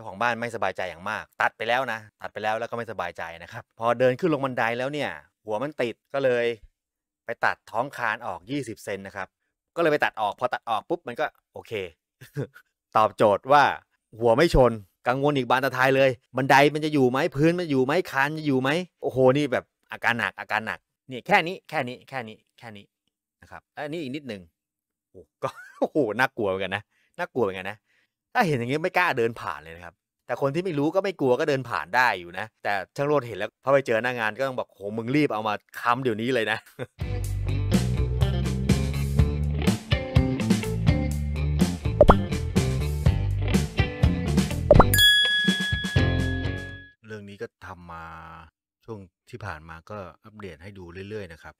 จ้าของบ้านไม่สบายใจอย่างมาก ตัดไปแล้วนะ ตัดไปแล้วแล้วก็ไม่สบายใจนะครับ พอเดินขึ้นลงบันไดแล้วเนี่ยหัวมันติดก็เลย ไปตัดท้องคานออก 20 เซนนะครับ ก็เลยไปตัดออกพอตัดออกปุ๊บมันก็โอเค ตอบโจทย์ว่าหัวไม่ชนกังวลอีกบานตะทายเลย บันไดมันจะอยู่ไหมพื้นมันอยู่ไหมคานจะอยู่ไหมโอ้โหนี่แบบอาการหนักอาการหนักนี่แค่นี้แค่นี้แค่นี้แค่นี้นะครับอันนี้อีกนิดหนึ่งโอ้ก็โอ้โหน่ากลัวเหมือนกันนะน่ากลัวเหมือนกันนะถ้าเห็นอย่างนี้ไม่กล้าเดินผ่านเลยนะครับ แต่คนที่ไม่รู้ก็ไม่กลัวก็เดินผ่านได้อยู่นะ แต่ช่างโรดเห็นแล้วพอไปเจอหน้างงาน ก็ต้องบอกโหมึงรีบเอามาค้ำเดี๋ยวนี้เลยนะ เรื่องนี้ก็ทำมาช่วงที่ผ่านมาก็อัปเดตให้ดูเรื่อย ๆ นะครับ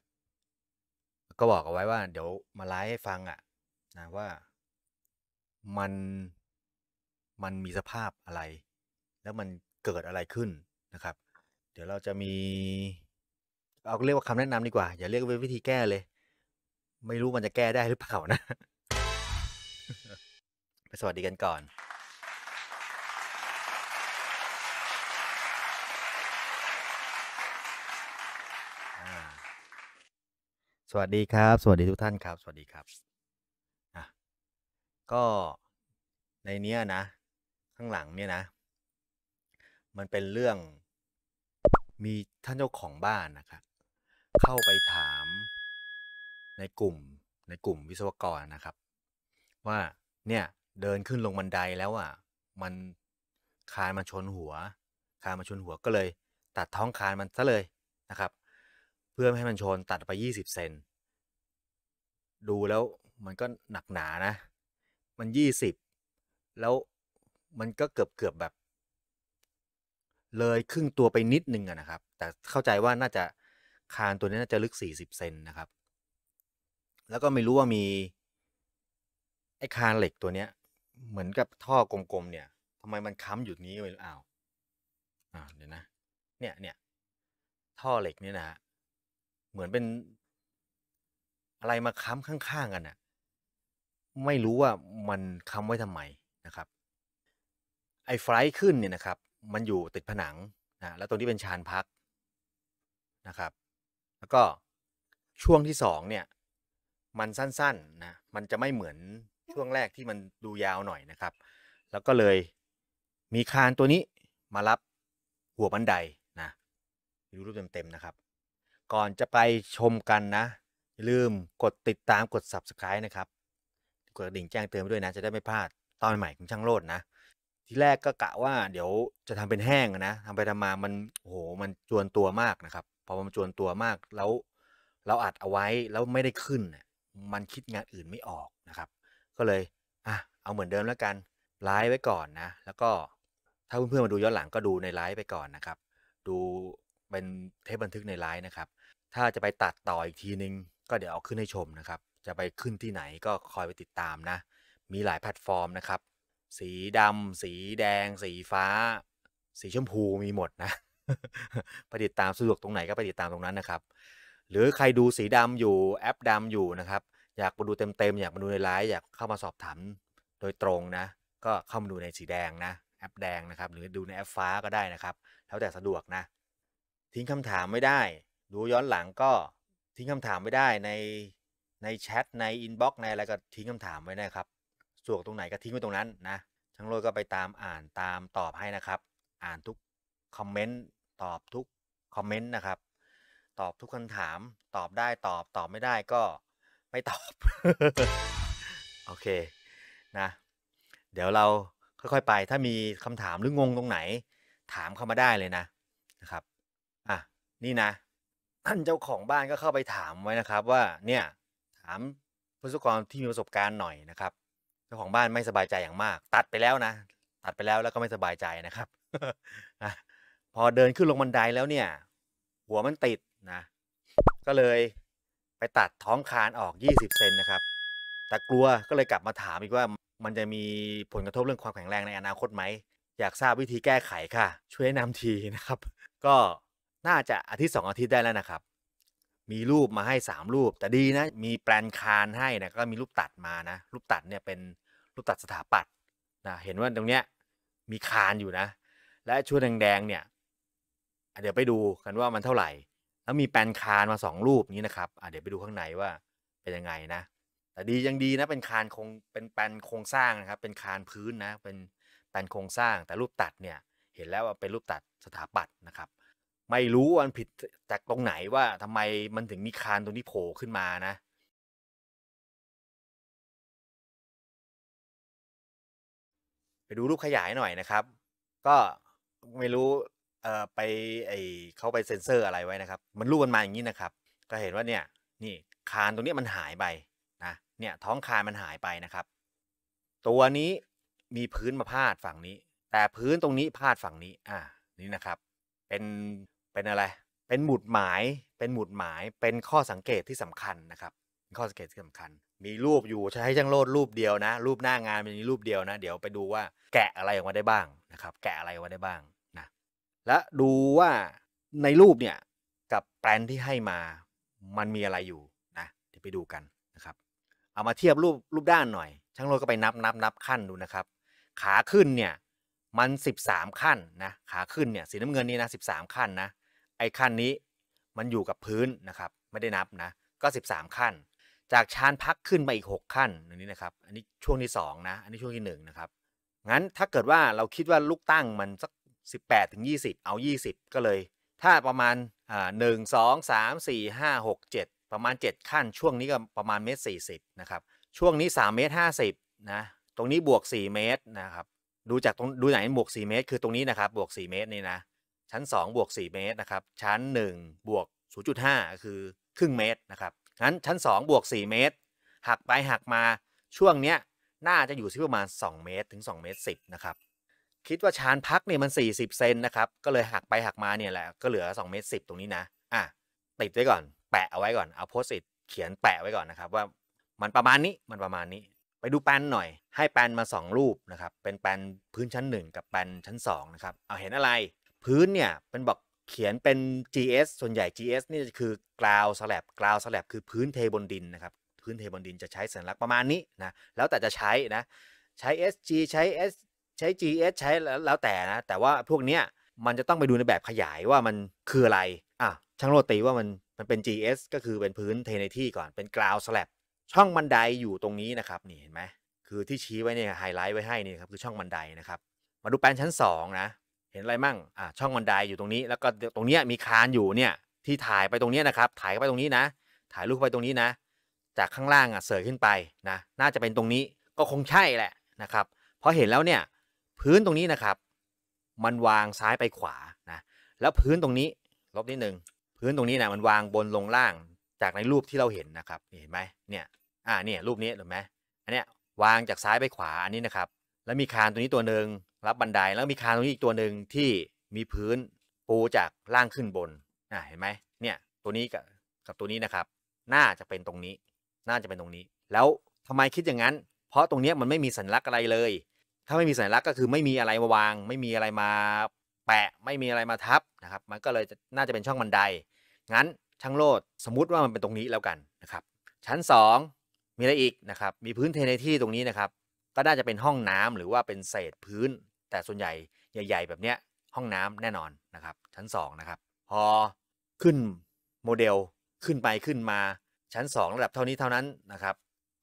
ก็บอกเอาไว้ว่า เดี๋ยวมาไลฟ์ให้ฟังอะ่ะ นะว่ามันมันมีสภาพอะไร แล้วมันเกิดอะไรขึ้นนะครับ เดี๋ยวเราจะมี เอาเรียกว่าคำแนะนำดีกว่า อย่าเรียกว่าวิธีแก้เลย ไม่รู้มันจะแก้ได้หรือเปล่านะ ไปสวัสดีกันก่อน สวัสดีครับ สวัสดีทุกท่านครับ สวัสดีครับ อ่ะ ก็ในเนี้ยนะข้างหลังเนี่ยนะ มันเป็นเรื่องมีท่านเจ้าของบ้านนะครับ เข้าไปถามในกลุ่มในกลุ่มวิศวกรนะครับ ว่า เนี่ยเดินขึ้นลงบันไดแล้วอ่ะ มันคานมันชนหัว คานมาชนหัวก็เลย ตัดท้องคานมันซะเลยนะครับ เพื่อไม่ให้มันชนตัดไป 20 เซน ดูแล้วมันก็หนักหนานะ มัน 20 แล้วมันก็เกือบเกือบแบบเลยครึ่งตัวไปนิดนึงอะนะครับ แต่เข้าใจว่าน่าจะคานตัวนี้น่าจะลึกสสี่ิบเซนนะครับ แล้วก็ไม่รู้ว่ามีไอ้คานเหล็กตัวเนี้ย เหมือนกับท่อกลมๆเนี่ยทำไมมันค้ำอยู่นี้ไม่รู้อ้าวอ่าเดี๋ยวนะ เนี่ยเนี่ยท่อเหล็กเนี่ยนะ เหมือนเป็นอะไรมาค้ำข้างๆกันอะไม่รู้ว่ามันค้ำไว้ทำไมนะครับไอ้ไฟล์ขึ้นเนี่ยนะครับมันอยู่ติดผนังนะแล้วตรงนี้เป็นชานพักนะครับแล้วก็ช่วงที่สองเนี่ยมันสั้นๆนะมันจะไม่เหมือนช่วงแรกที่มันดูยาวหน่อยนะครับ แล้วก็เลยมีคานตัวนี้มารับหัวบันไดนะดูรูปเต็มๆนะครับก่อนจะไปชมกันนะอย่าลืมกดติดตามกด subscribe นะครับ กดกระดิ่งแจ้งเตือนด้วยนะ จะได้ไม่พลาดตอนใหม่ของช่างโลดนะที่แรกก็กะว่าเดี๋ยวจะทำเป็นแห้งนะทำไปทำมามันโอ้โห มันจวนตัวมากนะครับพอมันจวนตัวมาก แล้วเราอัดเอาไว้แล้วไม่ได้ขึ้นมันคิดงานอื่นไม่ออกนะครับ ก็เลยอ่ะเอาเหมือนเดิมแล้วกันไลฟ์ไว้ก่อนนะ แล้วก็ถ้าเพื่อนๆมาดูย้อนหลังก็ดูในไลฟ์ไปก่อนนะครับ ดูเป็นเทปบันทึกในไลฟ์นะครับ ถ้าจะไปตัดต่ออีกทีนึง ก็เดี๋ยวเอาขึ้นให้ชมนะครับ จะไปขึ้นที่ไหนก็คอยไปติดตามนะ มีหลายแพลตฟอร์มนะครับสีดำ สีแดง สีฟ้า สีชมพูมีหมดนะ ไปติดตามสะดวกตรงไหนก็ไปติดตามตรงนั้นนะครับ หรือใครดูสีดำอยู่แอปดำอยู่นะครับ อยากมาดูเต็มๆอยากมาดูในไลฟ์อยากเข้ามาสอบถามโดยตรงนะ ก็เข้ามาดูในสีแดงนะ แอปแดงนะครับหรือดูในแอปฟ้าก็ได้นะครับ แล้วแต่สะดวกนะทิ้งคำถามไม่ได้ ดูย้อนหลังก็ทิ้งคำถามไม่ได้ในในแชทในอินบ็อกซ์ในอะไรก็ทิ้งคำถามไว้นะครับส่วนตรงไหนก็ทิ้งไว้ตรงนั้นนะ ช่างโลยก็ไปตามอ่านตามตอบให้นะครับ อ่านทุกคอมเมนต์ ตอบทุกคอมเมนต์นะครับ ตอบทุกคำถามตอบได้ตอบตอบไม่ได้ก็ไม่ตอบ โอเคนะเดี๋ยวเราค่อยๆไปถ้ามีคำถามหรืองงตรงไหนถามเข้ามาได้เลยนะนะครับ อ่ะนี่นะท่านเจ้าของบ้านก็เข้าไปถามไว้นะครับว่าเนี่ยถามผู้สุกรที่มีประสบการณ์หน่อยนะครับจ้าของบ้านไม่สบายใจอย่างมาก ตัดไปแล้วนะ ตัดไปแล้วแล้วก็ไม่สบายใจนะครับ พอเดินขึ้นลงบันไดแล้วเนี่ย หัวมันติดนะ ก็เลยไปตัดท้องคานออก 20เซนนะครับแต่กลัวก็เลยกลับมาถามอีกว่ามันจะมีผลกระทบเรื่องความแข็งแรงในอนาคตไหม อยากทราบวิธีแก้ไขค่ะ ช่วยนนำทีนะครับ ก็น่าจะอาทิตย์2อาทิตย์ได้แล้วนะครับ มีรูปมาให้3รูป แต่ดีนะ มีแปลนคานให้นะก็มีรูปตัดมานะรูปตัดเนี่ยเป็นุตัดสถาปัตย์นะเห็นว่าตรงเนี้ยมีคานอยู่นะ และชุดแดงๆเนี่ยเดี๋ยวไปดูกันว่ามันเท่าไหร่ แล้วมีแปนคานมาสองรูปนี้นะครับเดี๋ยวไปดูข้างในว่าเป็นยังไงนะแต่ดียังดีนะเป็นคานคงเป็นแปนโครงสร้างนะครับเป็นคานพื้นนะ เป็นแปนโครงสร้างแต่รูปตัดเนี่ย เห็นแล้วว่าเป็นรูปตัดสถาปัตย์นะครับ ไม่รู้มันผิดจากตรงไหนว่าทำไมมันถึงมีคานตรงนี้โผล่ขึ้นมานะไปดูรูปขยายหน่อยนะครับ ก็ไม่รู้เอ่อไปไอเขาไปเซ็นเซอร์อะไรไว้นะครับ มันรูปมันมาอย่างนี้นะครับ ก็เห็นว่าเนี่ยนี่คานตรงนี้มันหายไปนะ เนี่ยท้องคานมันหายไปนะครับ ตัวนี้มีพื้นมาพาดฝั่งนี้ แต่พื้นตรงนี้พาดฝั่งนี้อ่านี่นะครับเป็นเป็นอะไร เป็นหมุดหมายเป็นหมุดหมายเป็นข้อสังเกตที่สำคัญนะครับข้อสังเกตที่สำคัญ มีรูปอยู่ใช้ช่างโลดรูปเดียวนะรูปหน้างานมีรูปเดียวนะเดี๋ยวไปดูว่าแกะอะไรออกมาได้บ้างนะครับแกะอะไรออกมาได้บ้างนะและดูว่าในรูปเนี่ยกับแปลนที่ให้มามันมีอะไรอยู่นะเดี๋ยวไปดูกันนะครับเอามาเทียบรูปรูปด้านหน่อยช่างโลดก็ไปนับนับนับขั้นดูนะครับขาขึ้นเนี่ยมัน 13 ขั้นนะขาขึ้นเนี่ยสีน้ำเงินนี่นะ13 ขั้นนะไอ้ขั้นนี้มันอยู่กับพื้นนะครับไม่ได้นับนะก็ 13 ขั้นจากชานพักขึ้นมาอีก 6 ขั้นอันนี้นะครับ อันนี้ช่วงที่2นะ อันนี้ช่วงที่1นะครับ งั้นถ้าเกิดว่าเราคิดว่าลูกตั้งมันสัก18ถึง20 เอา 20 ก็เลย ถ้าประมาณหนึ่งสองสามสี่ห้าหกเจ็ดประมาณ 7 ขั้น ช่วงนี้ก็ประมาณเมตรสี่สิบนะครับ ช่วงนี้3เมตรห้าสิบนะ ตรงนี้บวก 4 เมตรนะครับ ดูจากตรงดูไหนบวก4เมตรคือตรงนี้นะครับ บวก4เมตรนี่นะชั้น2บวก4เมตรนะครับ ชั้น1บวก0.5คือครึ่งเมตรนะครับนั้น ชั้น2บวก4 เมตร หักไปหักมาช่วงเนี้ยน่าจะอยู่ที่ประมาณ2เมตรถึง 2 เมตร 10นะครับคิดว่าชานพักเนี่ยมัน 40เซนนะครับก็เลยหักไปหักมาเนี่ยแหละก็เหลือ2เมตร10 ตรงนี้นะอ่ะติดไว้ก่อนแปะเอาไว้ก่อนเอาโพสต์เขียนแปะไว้ก่อนนะครับว่ามันประมาณนี้มันประมาณนี้ ไปดูแปนหน่อย ให้แปนมา 2 รูปนะครับเป็นแปนพื้นชั้น 1 กับแปนชั้น2นะครับเอาเห็นอะไรพื้นเนี่ยเป็นบอกเขียนเป็น GS ส่วนใหญ่ GS นี่คือกราวสลับกราวสลับคือพื้นเทบนดินนะครับ พื้นเทบนดินจะใช้สัญลักษณ์ประมาณนี้นะ แล้วแต่จะใช้นะ ใช้ SG ใช้ S ใช้ GS ใช้แล้วแต่นะ แต่ว่าพวกเนี้ยมันจะต้องไปดูในแบบขยายว่ามันคืออะไร อ่ะ ช่างโรตีว่ามันมันเป็น GS ก็คือเป็นพื้นเทในที่ก่อน เป็นกราวสลับช่องบันไดอยู่ตรงนี้นะครับ นี่เห็นไหม คือที่ชี้ไว้เนี่ยไฮไลท์ไว้ให้นี่ครับคือช่องบันไดนะครับ มาดูแปลนชั้น 2 นะเห็นอะไรมั่ง อ่าช่องบันไดอยู่ตรงนี้ แล้วก็ ตรงเนี้ยมีคานอยู่เนี่ยที่ถ่ายไปตรงเนี้ยนะครับ ถ่ายไปตรงนี้นะ ถ่ายรูปไปตรงนี้นะ จากข้างล่างอ่ะ เสยขึ้นไปนะ น่าจะเป็นตรงนี้ ก็คงใช่แหละนะครับ เพราะเห็นแล้วเนี่ยพื้นตรงนี้นะครับ มันวางซ้ายไปขวา นะ แล้วพื้นตรงนี้ ลบนิดนึง พื้นตรงนี้นะมันวางบนลงล่าง จากในรูปที่เราเห็นนะครับ เห็นไหมเนี่ยอ่า เนี่ยรูปนี้เห็นไหม อันเนี้ยวางจากซ้ายไปขวา อันนี้นะครับ แล้วมีคานตัวนี้ตัวหนึ่งรับบันไดแล้วมีคานตรงนี้อีกตัวหนึ่งที่มีพื้นปูจากล่างขึ้นบนอ่าเห็นไหมเนี่ยตัวนี้กับกับตัวนี้นะครับน่าจะเป็นตรงนี้ น่าจะเป็นตรงนี้ แล้วทำไมคิดอย่างนั้น เพราะตรงนี้มันไม่มีสัญลักษณ์อะไรเลย ถ้าไม่มีสัญลักษณ์ก็คือไม่มีอะไรมาวาง ไม่มีอะไรมาแปะ ไม่มีอะไรมาทับนะครับมันก็เลยน่าจะเป็นช่องบันได งั้นช่างโลดสมมุติว่ามันเป็นตรงนี้แล้วกันนะครับชั้น 2 มีอะไรอีกนะครับมีพื้นเทในที่ตรงนี้นะครับ ก็น่าจะเป็นห้องน้ำหรือว่าเป็นเศษพื้นแต่ส่วนใหญ่ใหญ่ๆ แบบเนี้ยห้องน้ำแน่นอนนะครับชั้น2นะครับพอขึ้นโมเดลขึ้นไปขึ้นมา ชั้น 2 ระดับเท่านี้เท่านั้นนะครับ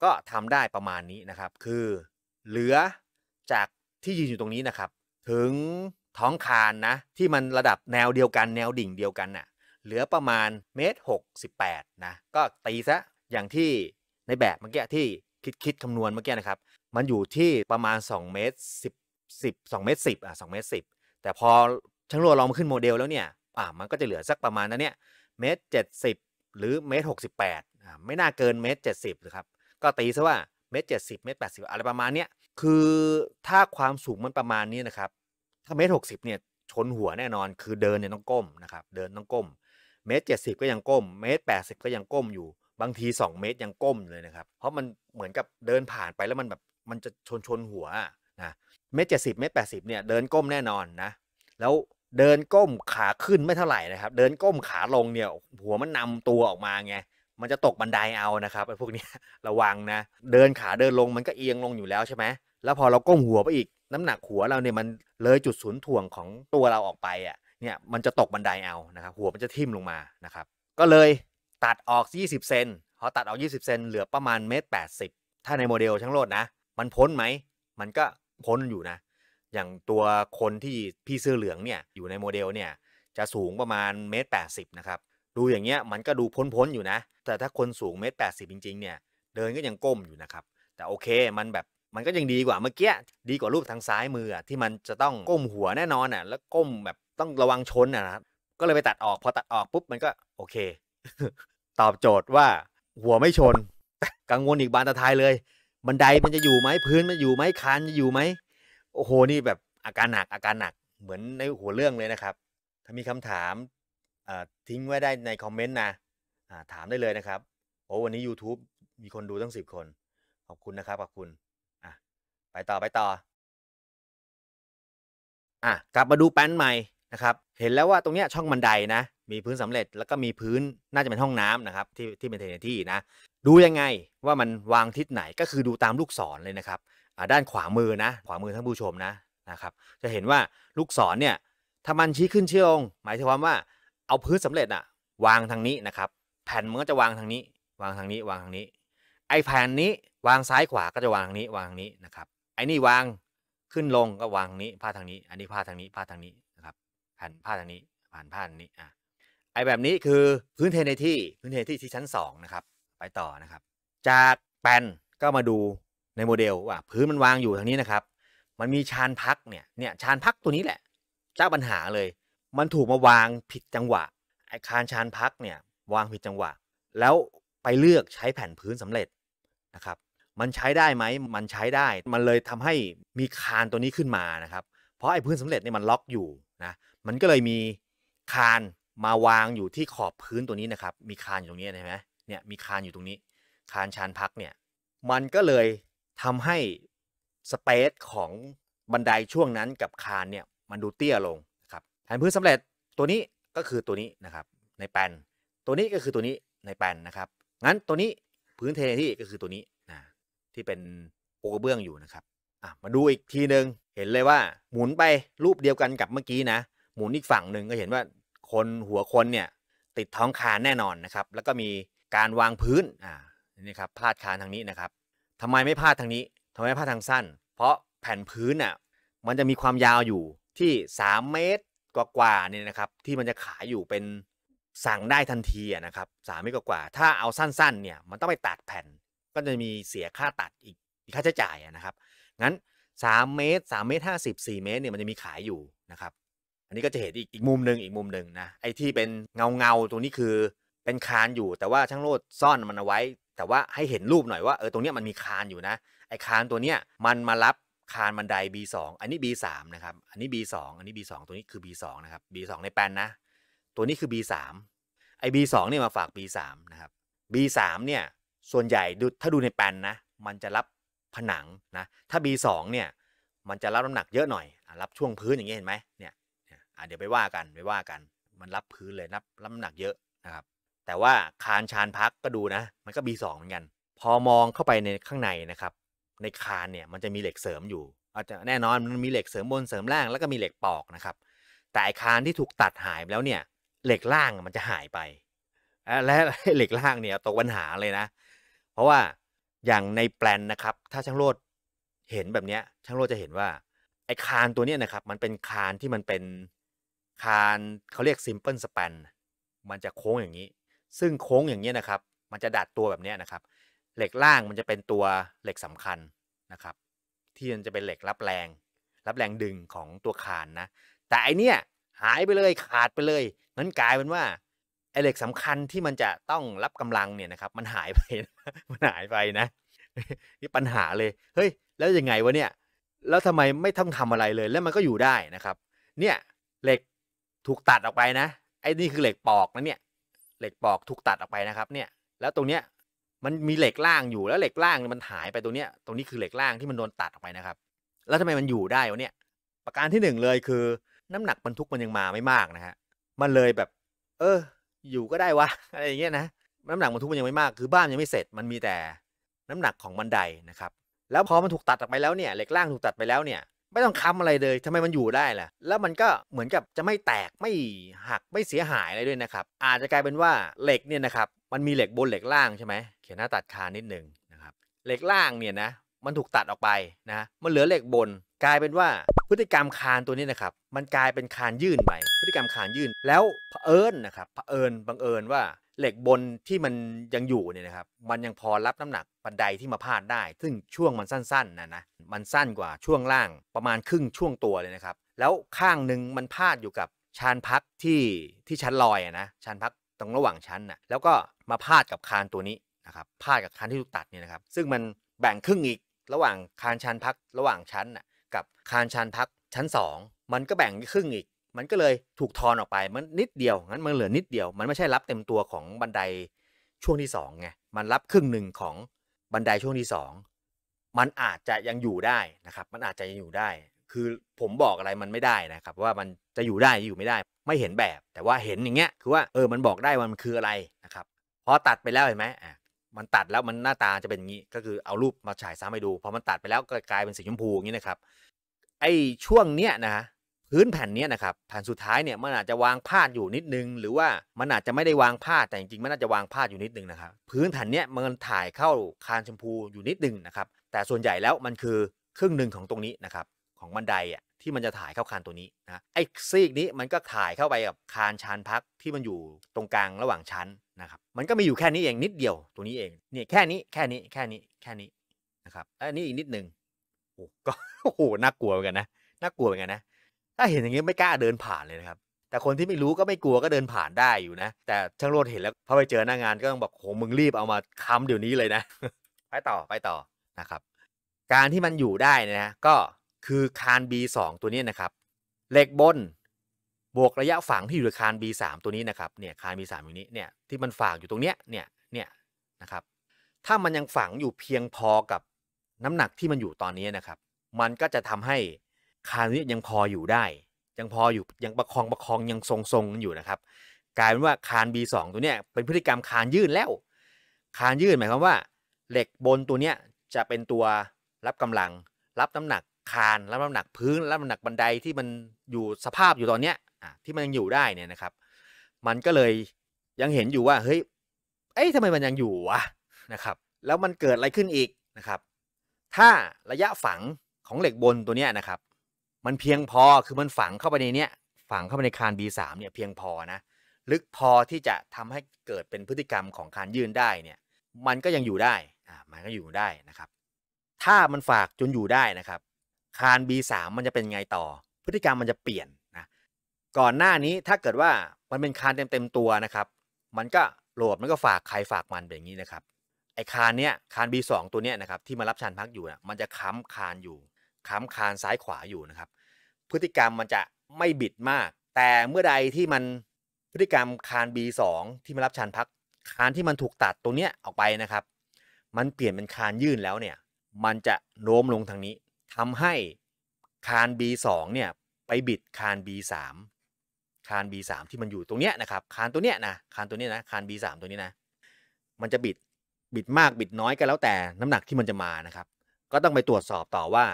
ก็ทำได้ประมาณนี้นะครับ คือเหลือจากที่ยืนอยู่ตรงนี้นะครับ ถึงท้องคานนะที่มันระดับแนวเดียวกันแนวดิ่งเดียวกันน่ะเหลือประมาณเมตรหกสิบแปดนะก็ตีซะ อย่างที่ในแบบเมื่อกี้ที่คิดคิดคำนวณเมื่อกี้นะครับ มันอยู่ที่ประมาณ2เมตรสิบสองเมตรสิบอ่ะสองเมตรสิบแต่พอช่างรัวเรามาขึ้นโมเดลแล้วเนี่ยอ่ะมันก็จะเหลือสักประมาณนั้นเนี่ยเมตรเจ็ดสิบหรือเมตรหกสิบแปดอ่ะไม่น่าเกินเมตรเจ็ดสิบหรือครับ ก็ตีซะว่าเมตรเจ็ดสิบเมตรแปดสิบอะไรประมาณเนี้ยคือถ้าความสูงมันประมาณนี้นะครับ ถ้าเมตรหกสิบเนี่ยชนหัวแน่นอน คือเดินเนี่ยต้องก้มนะครับเดินต้องก้มเมตรเจ็ดสิบก็ยังก้มเมตรแปดสิบก็ยังก้มอยู่ บางทีสองเมตรยังก้มเลยนะครับ เพราะมันเหมือนกับเดินผ่านไปแล้วมันแบบมันจะชนชนหัวนะเมตรเจ็ดสิบเมตรแปดสิบเนี่ยเดินก้มแน่นอนนะแล้วเดินก้มขาขึ้นไม่เท่าไหร่นะครับเดินก้มขาลงเนี่ยหัวมันนำตัวออกมาไงมันจะตกบันไดเอานะครับไอ้พวกนี้ระวังนะเดินขาเดินลงมันก็เอียงลงอยู่แล้วใช่ไหมแล้วพอเราก้มหัวไปอีกน้ำหนักหัวเราเนี่ยมันเลยจุดศูนย์ถ่วงของตัวเราออกไปอ่ะเนี่ยมันจะตกบันไดเอานะครับหัวมันจะทิ่มลงมานะครับก็เลยตัดออก20เซนพอตัดออก 20เซนเหลือประมาณเมตรแปดสิบถ้าในโมเดลช่างโลดนะมันพ้นไหมมันก็พ้นอยู่นะอย่างตัวคนที่พี่เสื้อเหลืองเนี่ยอยู่ในโมเดลเนี่ยจะสูงประมาณเมตรแปดสิบนะครับ ดูอย่างเงี้ย มันก็ดูพ้น ๆ อยู่นะ แต่ถ้าคนสูงเมตรแปดสิบจริงๆเนี่ยเดินก็ยังก้มอยู่นะครับแต่โอเคมันแบบมันก็ยังดีกว่าเมื่อกี้ดีกว่ารูปทางซ้ายมือที่มันจะต้องก้มหัวแน่นอนอ่ะแล้วก้มแบบต้องระวังชนอ่ะนะก็เลยไปตัดออกพอตัดออกปุ๊บมันก็โอเคตอบโจทย์ว่าหัวไม่ชน กังวลอีกบานตะทายเลยบันไดมันจะอยู่ไหมพื้นมันอยู่ไหมคานจะอยู่ไหมโอ้โห นี่แบบอาการหนัก อาการหนักเหมือนในหัวเรื่องเลยนะครับ ถ้ามีคำถามทิ้งไว้ได้ในคอมเมนต์นะถามได้เลยนะครับโอ้วันนี้ YouTube มีคนดูตั้งสิบคน ขอบคุณนะครับขอบคุณอ่ะไปต่อไปต่ออ่ะกลับมาดูแป้นใหม่นะครับ เห็นแล้วว่าตรงเนี้ยช่องบันไดนะ มีพื้นสำเร็จแล้วก็มีพื้นน่าจะเป็นห้องน้ำนะครับที่ที่เป็นเทนที่นะ ดูยังไงว่ามันวางทิศไหนก็คือดูตามลูกศรเลยนะครับ ด้านขวามือนะขวามือท่านผู้ชมนะนะครับ จะเห็นว่าลูกศรเนี่ยถ้ามันชี้ขึ้นเชี่ยงหมายถึงความว่าเอาพื้นสำเร็จอะวางทางนี้นะครับแผ่นมันก็จะวางทางนี้ วางทางนี้วางทางนี้ ไอแผ่นนี้วางซ้ายขวาก็จะวางทางนี้วางทางนี้นะครับไอนี่วางขึ้นลงก็วางนี้พาทางนี้ อันนี้พาทางนี้พาทางนี้ผ่านผ่าทางนี้ผ่านผ่านนี้อ่ะไอแบบนี้คือพื้นเทในที่พื้นเทที่ที่ชั้นสองนะครับไปต่อนะครับ จากแปนก็มาดูในโมเดลว่า พื้นมันวางอยู่ทางนี้นะครับมันมีชานพักเนี่ยเนี่ยชานพักตัวนี้แหละเจ้าปัญหาเลย มันถูกมาวางผิดจังหวะไอคานชานพักเนี่ยวางผิดจังหวะ แล้วไปเลือกใช้แผ่นพื้นสำเร็จนะครับมันใช้ได้ไหมมันใช้ได้มันเลยทำให้มีคานตัวนี้ขึ้นมานะครับ เพราะไอพื้นสำเร็จเนี่ยมันล็อกอยู่นะมันก็เลยมีคานมาวางอยู่ที่ขอบพื้นตัวนี้นะครับ มีคานอยู่ตรงนี้เห็นไหมเนี่ยมีคานอยู่ตรงนี้ คานชานพักเนี่ยมันก็เลยทำให้สเปซของบันไดช่วงนั้นกับคานเนี่ยมันดูเตี้ยลงนะครับแผนพื้นสำเร็จตัวนี้ก็คือตัวนี้นะครับในแปนตัวนี้ก็คือตัวนี้ในแปนนะครับ งั้นตัวนี้พื้นเทที่ก็คือตัวนี้นะที่เป็นปูกระเบื้องอยู่นะครับมาดูอีกทีหนึ่งเห็นเลยว่าหมุนไปรูปเดียวกันกับเมื่อกี้นะ หมุนอีกฝั่งหนึ่งก็เห็นว่าคนหัวคนเนี่ยติดท้องคานแน่นอนนะครับแล้วก็มีการวางพื้นอ่านี่ครับพลาดคานทางนี้นะครับทำไมไม่พลาดทางนี้ทำไมพลาดทางสั้น เพราะแผ่นพื้นอ่ะมันจะมีความยาวอยู่ที่ 3 เมตรกว่าๆเนี่ยนะครับ ที่มันจะขายอยู่เป็นสั่งได้ทันทีนะครับสามเมตรกว่าถ้าเอาสั้นๆเนี่ยมันต้องไปตัดแผ่นก็จะมีเสียค่าตัดอีกค่าใช้จ่ายนะครับ งั้นสามเมตรสามเมตรห้าสิบสี่เมตรเนี่ยมันจะมีขายอยู่นะครับอันนี้ก็จะเห็นอีกอีกมุมหนึ่งอีกมุมหนึ่งนะไอ้ที่เป็นเงาเงาตัวนี้คือเป็นคานอยู่แต่ว่าช่างโลดซ่อนมันเอาไว้แต่ว่าให้เห็นรูปหน่อยว่าเออตรงเนี้ยมันมีคานอยู่นะ ไอ้คานตัวเนี้ยมันมารับคานบันได B2 อันนี้ B3 นะครับอันนี้ B2 อันนี้ B2 ตัวนี้คือ B2 นะครับ B2 ในแปลนนะ ตัวนี้คือ B3 ไอ้ B2 เนี่ยมาฝาก B3 นะครับ B3 เนี่ยส่วนใหญ่ดูถ้าดูในแปลนนะมันจะรับผนังนะถ้า B2 เนี่ยมันจะรับน้ำหนักเยอะหน่อย รับช่วงพื้นอย่างเงี้ยเห็นไหมเนี่ยเดี๋ยวไปว่ากันไปว่ากัน มันรับพื้นเลยรับรับน้ำหนักเยอะนะครับ แต่ว่าคานชานพักก็ดูนะ มันก็ B2 เหมือนกันพอมองเข้าไปในข้างในนะครับ ในคานเนี่ยมันจะมีเหล็กเสริมอยู่ อาจจะแน่นอนมันมีเหล็กเสริมบนเสริมล่าง แล้วก็มีเหล็กปอกนะครับ แต่คานที่ถูกตัดหายแล้วเนี่ย เหล็กล่างมันจะหายไปและเหล็กล่างเนี่ย ตกปัญหาเลยนะ เพราะว่าอย่างในแปลนนะครับถ้าช่างโลดเห็นแบบเนี้ยช่างโลดจะเห็นว่า ไอ้คาน ตัวเนี้ยนะครับมันเป็นคานที่มันเป็นคานเขาเรียกซิมเพิลสแปนมันจะโค้งอย่างนี้ ซึ่งโค้งอย่างนี้นะครับ มันจะดัดตัวแบบนี้นะครับเหล็กล่างมันจะเป็นตัวเหล็กสำคัญนะครับ ที่มันจะเป็นเหล็กรับแรงรับแรงดึงของตัวคานนะแต่อันเนี้ยหายไปเลยขาดไปเลยงั้นกลายเป็นว่าไอเหล็กสำคัญที่มันจะต้องรับกำลังเนี่ยนะครับมันหายไป มันหายไปนะนี่ปัญหาเลยเฮ้ยแล้วยังไงวะเนี่ยแล้วทำไมไม่ทำทำอะไรเลยแล้วมันก็อยู่ได้นะครับ เนี่ยเหล็กถูกตัดออกไปนะ ไอ้นี่คือเหล็กปอกนะเนี่ยเหล็กปอกถูกตัดออกไปนะครับ เนี่ยแล้วตรงเนี้ยมันมีเหล็กล่างอยู่แล้วเหล็กล่างมันหายไปตรงเนี้ย ตรงนี้คือเหล็กล่างที่มันโดนตัดออกไปนะครับ แล้วทำไมมันอยู่ได้วะเนี่ย ประการที่หนึ่งเลยคือน้ำหนักบรรทุกมันยังมาไม่มากนะฮะมันเลยแบบ เอออยู่ก็ได้วะอะไรอย่างเงี้ยนะน้ำหนักบรรทุกมันยังไม่มาก คือบ้านยังไม่เสร็จมันมีแต่น้ำหนักของบันไดนะครับแล้วพอมันถูกตัดออกไปแล้วเนี่ยเหล็กล่างถูกตัดไปแล้วเนี่ยไม่ต้องค้ำอะไรเลยทำไมมันอยู่ได้ล่ะแล้วมันก็เหมือนกับจะไม่แตกไม่หักไม่เสียหายอะไรด้วยนะครับอาจจะกลายเป็นว่าเหล็กเนี่ยนะครับมันมีเหล็กบนเหล็กล่างใช่ไหมเขียนหน้าตัดคานิดนึงนะครับเหล็กล่างเนี่ยนะมันถูกตัดออกไปนะ มันเหลือเหล็กบนกลายเป็นว่าพฤติกรรมคานตัวนี้นะครับ มันกลายเป็นคานยื่นไปพฤติกรรมคานยื่นแล้วเผอิญนะครับเผอิญบังเอิญว่าเหล็กบนที่มันยังอยู่เนี่ยนะครับมันยังพอรับน้ำหนักบันไดที่มาพาดได้ซึ่งช่วงมันสั้นๆนะนะมันสั้นกว่าช่วงล่างประมาณครึ่งช่วงตัวเลยนะครับแล้วข้างหนึ่งมันพาดอยู่กับชานพักที่ที่ชั้นลอยนะชานพักตรงระหว่างชั้นนะแล้วก็มาพาดกับคานตัวนี้นะครับพาดกับคานที่ถูกตัดเนี่ยนะครับซึ่งมันแบ่งครึ่งอีกระหว่างคานชันพักระหว่างชั้นอะกับคานชันพักชั้น 2 มันก็แบ่งครึ่งอีก มันก็เลยถูกทอนออกไปมันนิดเดียวงั้นมันเหลือนิดเดียว มันไม่ใช่รับเต็มตัวของบันไดช่วงที่2ไงมันรับครึ่งหนึ่งของบันไดช่วงที่ 2 มันอาจจะยังอยู่ได้นะครับ มันอาจจะยังอยู่ได้ คือผมบอกอะไรมันไม่ได้นะครับว่ามันจะอยู่ได้อยู่ไม่ได้ ไม่เห็นแบบ แต่ว่าเห็นอย่างเงี้ยคือว่าเออมันบอกได้ว่ามันคืออะไรนะครับ พอตัดไปแล้วเห็นไหมอ่ามันตัดแล้วมันหน้าตาจะเป็นอย่างนี้ก็คือเอารูปมาฉายซ้ำไปดูพอมันตัดไปแล้วก็กลายเป็นสีชมพูอย่างนี้นะครับไอ้ช่วงเนี้ยนะพื้นแผ่นเนี้ยนะครับแผ่นสุดท้ายเนี่ยมันอาจจะวางพาดอยู่นิดนึง หรือว่ามันอาจจะไม่ได้วางพาดแต่จริงๆมันน่าจะวางพาดอยู่นิดนึงนะครับพื้นแผ่นเนี้ยมันถ่ายเข้าคานชมพูอยู่นิดนึงนะครับแต่ส่วนใหญ่แล้วมันคือครึ่งหนึ่งของตรงนี้นะครับของบันไดอ่ะที่มันจะถ่ายเข้าคานตัวนี้นะไอ้ซีกนี้มันก็ถ่ายเข้าไปกับคานชานพักที่มันอยู่ตรงกลางระหว่างชั้นนะครับมันก็มีอยู่แค่นี้เองนิดเดียวตัวนี้เองเนี่ยแค่นี้แค่นี้แค่นี้ แค่นี้นะครับอันนี้อีกนิดหนึ่งโอ้ก็โอ้โหน่ากลัวเหมือนกันนะน่ากลัวเหมือนกันนะถ้าเห็นอย่างนี้ไม่กล้าเดินผ่านเลยนะครับ แต่คนที่ไม่รู้ก็ไม่กลัวก็เดินผ่านได้อยู่นะแต่ช่างโรดเห็นแล้วพอไปเจอหน้างานก็ต้องบอกโหมึงรีบเอามาค้ำเดี๋ยวนี้เลยนะไปต่อไปต่อนะครับ การที่มันอยู่ได้นะก็คือคาน B2 ตัวนี้นะครับเหล็กบนบวกระยะฝังที่อยู่ในคาน B3 ตัวนี้นะครับ เนี่ย คาน B3 อยู่นี้ เนี่ย ที่มันฝากอยู่ตรงเนี้ย เนี่ย เนี่ย นะครับ ถ้ามันยังฝังอยู่เพียงพอกับน้ำหนักที่มันอยู่ตอนนี้นะครับ มันก็จะทำให้คานนี้ยังพออยู่ได้ ยังพออยู่ ยังประคองประคองยังทรงทรงอยู่นะครับ กลายเป็นว่าคาน B2 ตัวเนี้ยเป็นพฤติกรรมคานยื่นแล้ว คานยื่นหมายความว่า เหล็กบนตัวเนี้ยจะเป็นตัวรับกำลัง รับน้ำหนักคาน รับน้ำหนักพื้น รับน้ำหนักบันไดที่มันอยู่สภาพอยู่ตอนเนี้ยอะที่มันยังอยู่ได้เนี่ยนะครับมันก็เลยยังเห็นอยู่ว่าเฮ้ยเอ้ยทำไมมันยังอยู่วะนะครับแล้วมันเกิดอะไรขึ้นอีกนะครับ ถ้าระยะฝังของเหล็กบนตัวเนี้ยนะครับมันเพียงพอคือมันฝังเข้าไปในเนี้ยฝังเข้าไปในคาน B3 เนี่ยเพียงพอนะลึกพอที่จะทำให้เกิดเป็นพฤติกรรมของคานยื่นได้เนี่ยมันก็ยังอยู่ได้อ่ามันก็อยู่ได้นะครับถ้ามันฝากจนอยู่ได้นะครับคาน B3 มันจะเป็นไงต่อ พฤติกรรมมันจะเปลี่ยนก่อนหน้านี้ถ้าเกิดว่ามันเป็นคานเต็มเต็มตัวนะครับมันก็โหลดมันก็ฝากใครฝากมันแบบนี้นะครับ ไอคานเนี้ยคาน B2 ตัวเนี้ยนะครับที่มารับชานพักอยู่นะมันจะค้ำคานอยู่ค้ำคานซ้ายขวาอยู่นะครับ พฤติกรรมมันจะไม่บิดมาก แต่เมื่อใดที่มันพฤติกรรมคาน B2 ที่มารับชานพัก คานที่มันถูกตัดตัวเนี้ยออกไปนะครับ มันเปลี่ยนเป็นคานยื่นแล้วเนี่ยมันจะโน้มลงทางนี้ ทำให้คาน B2 เนี่ยไปบิดคาน B3 คาน B3 ที่มันอยู่ตรงเนี้ยนะครับคานตัวเนี้ยนะคานตัวเนี้ยนะคาน B3 ตัวนี้นะมันจะบิดบิดมากบิดน้อยก็แล้วแต่น้ำหนักที่มันจะมานะครับก็ต้องไปตรวจสอบต่อว่า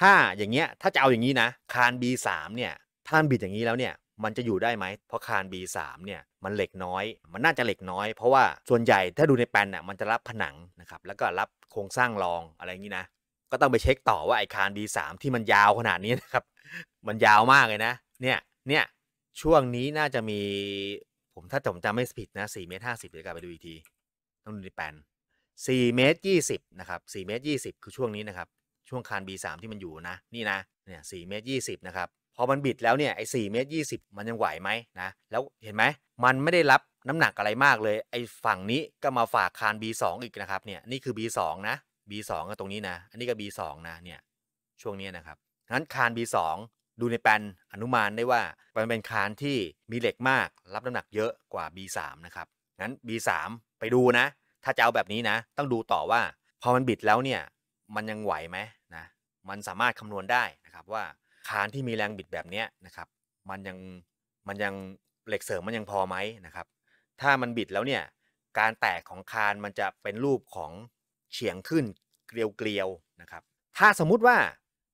ถ้าอย่างเงี้ยถ้าจะเอาอย่างนี้นะคาน B3 เนี่ยถ้ามันบิดอย่างนี้แล้วเนี่ย มันจะอยู่ได้ไหมเพราะคาน B3 เนี่ยมันเหล็กน้อยมันน่าจะเหล็กน้อย เพราะว่าส่วนใหญ่ถ้าดูในแปลนน่ะมันจะรับผนังนะครับแล้วก็รับโครงสร้างรองอะไรอย่างนี้นะก็ต้องไปเช็คต่อว่าไอคาน B3 ที่มันยาวขนาดนี้นะครับมันยาวมากเลยนะเนี่ยเนี่ยช่วงนี้น่าจะมีผมถ้าผมจำไม่ผิดนะสี่เมตรห้าสิบเดี๋ยวกลับไปดูอีกทีต้องดูในแปนสี่เมตรยี่สิบนะครับสี่เมตรยี่สิบคือช่วงนี้นะครับ ช่วงคาน B3 ที่มันอยู่นะนี่นะเนี่ยสี่เมตรยี่สิบนะครับพอมันบิดแล้วเนี่ยไอ้สี่เมตรยี่สิบมันยังไหวไหมนะแล้วเห็นไหมมันไม่ได้รับน้ำหนักอะไรมากเลยไอ้ฝั่งนี้ก็มาฝากคาน B2 อีกนะครับเนี่ยนี่คือ B2 นะ B2 ก็ตรงนี้นะอันนี้ก็ B2 นะเนี่ยช่วงนี้นะครับงั้นคาน B2 ดูในแปลนอนุมานได้ว่ามันเป็นคานที่มีเหล็กมากรับน้ำหนักเยอะกว่า B3 นะครับงั้น B3 ไปดูนะ ถ้าจะเอาแบบนี้นะต้องดูต่อว่าพอมันบิดแล้วเนี่ยมันยังไหวไหมนะมันสามารถคำนวณได้นะครับว่าคานที่มีแรงบิดแบบนี้นะครับมันยังมันยังเหล็กเสริมมันยังพอไหมนะครับถ้ามันบิดแล้วเนี่ยการแตกของคานมันจะเป็นรูปของเฉียงขึ้นเกลียวๆนะครับ ถ้าสมมุติว่า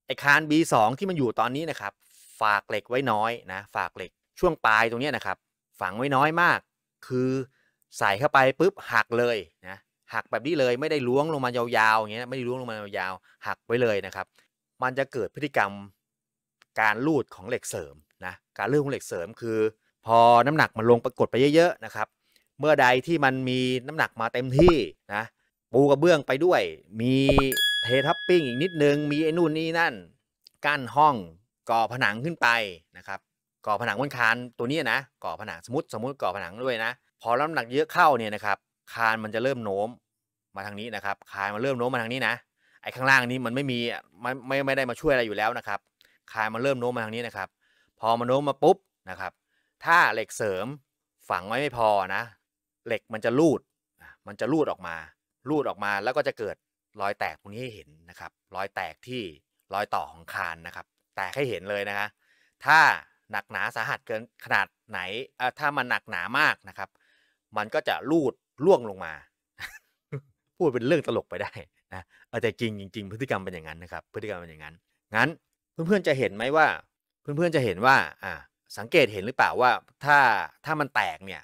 ไอคาน B2 ที่มันอยู่ตอนนี้นะครับ ฝากเหล็กไว้น้อยนะ ฝากเหล็กช่วงปลายตรงนี้นะครับ ฝังไว้น้อยมาก คือใส่เข้าไปปุ๊บหักเลยนะหักแบบนี้เลยไม่ได้ล้วงลงมายาวๆอย่างเงี้ยไม่ได้ล้วงลงมายาวๆหักไว้เลยนะครับมันจะเกิดพฤติกรรมการลูดของเหล็กเสริมนะการลูดของเหล็กเสริมคือพอน้ำหนักมันลงปรากฏไปเยอะๆนะครับเมื่อใดที่มันมีน้ำหนักมาเต็มที่นะปูกระเบื้องไปด้วย มีเททับปิ้งอีกนิดนึงมีไอ้นู่นนี่นั่นกั้นห้องก่อผนังขึ้นไปนะครับ ก่อผนังบนคานตัวนี้นะก่อผนังสมมติสมมติก่อผนังด้วยนะพอน้ำหนักเยอะเข้าเนี่ยนะครับคานมันจะเริ่มโน้มมาทางนี้นะครับคานมันเริ่มโน้มมาทางนี้นะไอ้ข้างล่างนี้มันไม่มีไมไม่ไม่ได้มาช่วยอะไรอยู่แล้วนะครับคานมันเริ่มโน้มมาทางนี้นะครับพอมันโน้มมาปุ๊บนะครับถ้าเหล็กเสริมฝังไว้ไม่พอนะ เหล็กมันจะรูด มันจะรูดออกมารูด ออกมาแล้วก็จะเกิดรอยแตกตรงนี้ให้เห็นนะครับรอยแตกที่รอยต่อของคานนะครับ แตกให้เห็นเลยนะคะถ้าหนักหนาสาหัสเกินขนาดไหนเออถ้ามันหนักหนามากนะครับ มันก็จะลูดล่วงลงมา พูดเป็นเรื่องตลกไปได้นะอาแต่จริงจริงพฤติกรรมเป็นอย่างนั้นนะครับ พฤติกรรมเป็นอย่างนั้นงั้น เพื่อนๆจะเห็นไหมว่าเพื่อนๆจะเห็นว่าอ่าสังเกตเห็นหรือเปล่าว่าถ้าถ้ามันแตกเนี่ย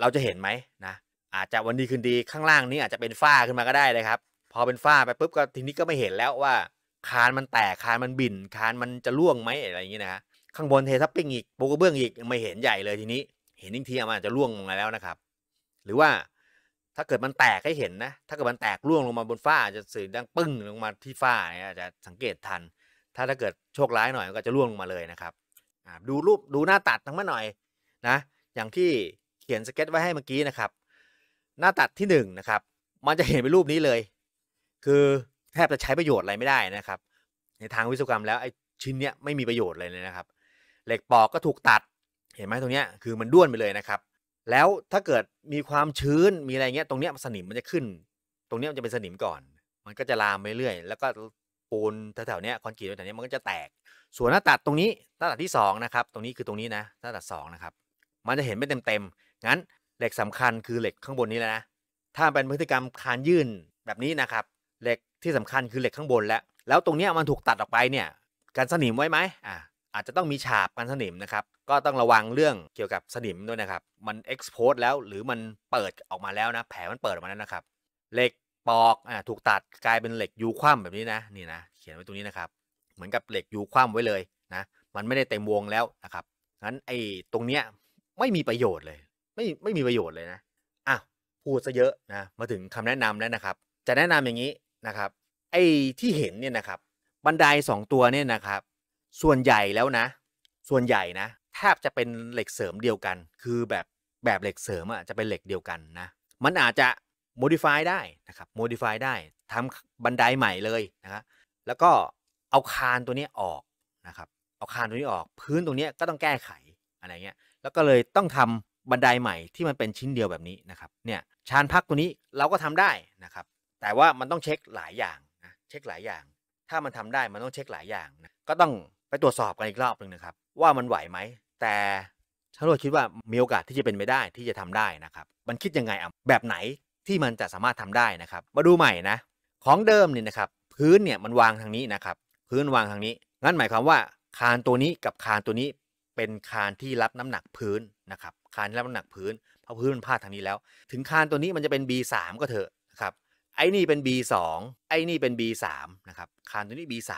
เราจะเห็นไหมนะ อาจจะวันดีคืนดีข้างล่างนี้อาจจะเป็นฝ้าขึ้นมาก็ได้เลยครับพอเป็นฝ้าไป ปุ๊บก็ทีนี้ก็ไม่เห็นแล้วว่า คานมันแตกคานมันบินคานมันจะล่วงไหมอะไรอย่างเงี้ยนะข้างบนเททับปิ้งอีกปูกระเบื้องอีกไม่เห็นใหญ่เลยทีนี้ เห็นทิ้งทีมันอาจจะล่วงลงมาแล้วนะครับ หรือว่าถ้าเกิดมันแตกให้เห็นนะ ถ้าเกิดมันแตกล่วงลงมาบนฝ้าจะสื่อดังปึ้งลงมาที่ฝ้าเนี่ยจะสังเกตทัน ถ้าถ้าเกิดโชคร้ายหน่อยก็จะล่วงลงมาเลยนะครับดูรูปดูหน้าตัดทั้งมาหน่อยนะ อย่างที่เขียนสเก็ตไว้ให้เมื่อกี้นะครับ หน้าตัดที่1นนะครับมันจะเห็นเป็นรูปนี้เลยคือแทบจะใช้ประโยชน์อะไรไม่ได้นะครับ ในทางวิศวกรรมแล้วไอ้ชิ้นเนี้ยไม่มีประโยชน์เลยนะครับ เหล็กปอกก็ถูกตัด เห็นไหมตรงเนี้ยคือมันด้วนไปเลยนะครับ แล้วถ้าเกิดมีความชื้นมีอะไรเงี้ยตรงเนี้ยสนิมมันจะขึ้น ตรงเนี้ยมันจะเป็นสนิมก่อน มันก็จะลามไปเรื่อยแล้วก็ปูนแถวๆเนี้ยคอนกรีตแถวๆนี้ยมันก็จะแตกส่วนหน้าตัดตรงนี้หน้าตัดที่2นะครับตรงนี้คือตรงนี้นะหน้าตัด2นะครับมันจะเห็นไม่เต็มๆงั้นเหล็กสำคัญคือเหล็กข้างบนนี้แล้วนะถ้าเป็นพฤติกรรมคานยื่นแบบนี้นะครับเหล็กที่สำคัญคือเหล็กข้างบนแล้วแล้วตรงนี้มันถูกตัดออกไปเนี่ยกันสนิมไว้ไหมอ่าอาจจะต้องมีฉาบกันสนิมนะครับก็ต้องระวังเรื่องเกี่ยวกับสนิมด้วยนะครับมันเอ็กซ์พอร์ตแล้วหรือมันเปิดออกมาแล้วนะ แผลมันเปิดออกมาแล้วนะครับเหล็กปอกอ่าถูกตัดกลายเป็นเหล็กยูคว่ำแบบนี้นะนี่นะเขียนไว้ตรงนี้นะครับ เหมือนกับเหล็กยูคว่ำไว้เลยนะมันไม่ได้เต็มวงแล้วนะครับงั้นไอ้ตรงเนี้ยไม่มีประโยชน์เลย ไม่ไม่มีประโยชน์เลยนะอ้าวพูดซะเยอะนะมาถึงคำแนะนำแล้วนะครับ จะแนะนำอย่างนี้นะครับไอ้ที่เห็นเนี่ยนะครับบันไดสองตัวเนี่ยนะครับ ส่วนใหญ่แล้วนะ ส่วนใหญ่นะ แทบจะเป็นเหล็กเสริมเดียวกัน คือแบบแบบเหล็กเสริมอ่ะจะเป็นเหล็กเดียวกันนะ มันอาจจะ modify ได้นะครับโมดิฟายได้ทำบันไดใหม่เลยนะครับแล้วก็เอาคานตัวนี้ออกนะครับเอาคานตัวนี้ออกพื้นตรงนี้ก็ต้องแก้ไขอะไรเงี้ยแล้วก็เลยต้องทำบันไดใหม่ที่มันเป็นชิ้นเดียวแบบนี้นะครับ เนี่ยชานพักตัวนี้เราก็ทำได้นะครับแต่ว่ามันต้องเช็คหลายอย่างนะเช็คหลายอย่าง ถ้ามันทำได้มันต้องเช็คหลายอย่างนะก็ต้องไปตรวจสอบกันอีกรอบหนึ่งนะครับ ว่ามันไหวไหม แต่ชาโรคิดว่ามีโอกาสที่จะเป็นไปได้ที่จะทำได้นะครับ มันคิดยังไงอ่ะแบบไหนที่มันจะสามารถทำได้นะครับ มาดูใหม่นะ ของเดิมนี่นะครับ พื้นเนี่ยมันวางทางนี้นะครับพื้นวางทางนี้งั้นหมายความว่าคานตัวนี้กับคานตัวนี้ เป็นคานที่รับน้ำหนักพื้นนะครับคานรับน้ำหนักพื้นเพราะพื้นมันพาดทางนี้แล้ว ถึงคานตัวนี้มันจะเป็น B3 ก็เถอะนะครับไอ้นี่เป็น B2 ไอ้นี่เป็น B3 นะครับ คานตัวนี้ B3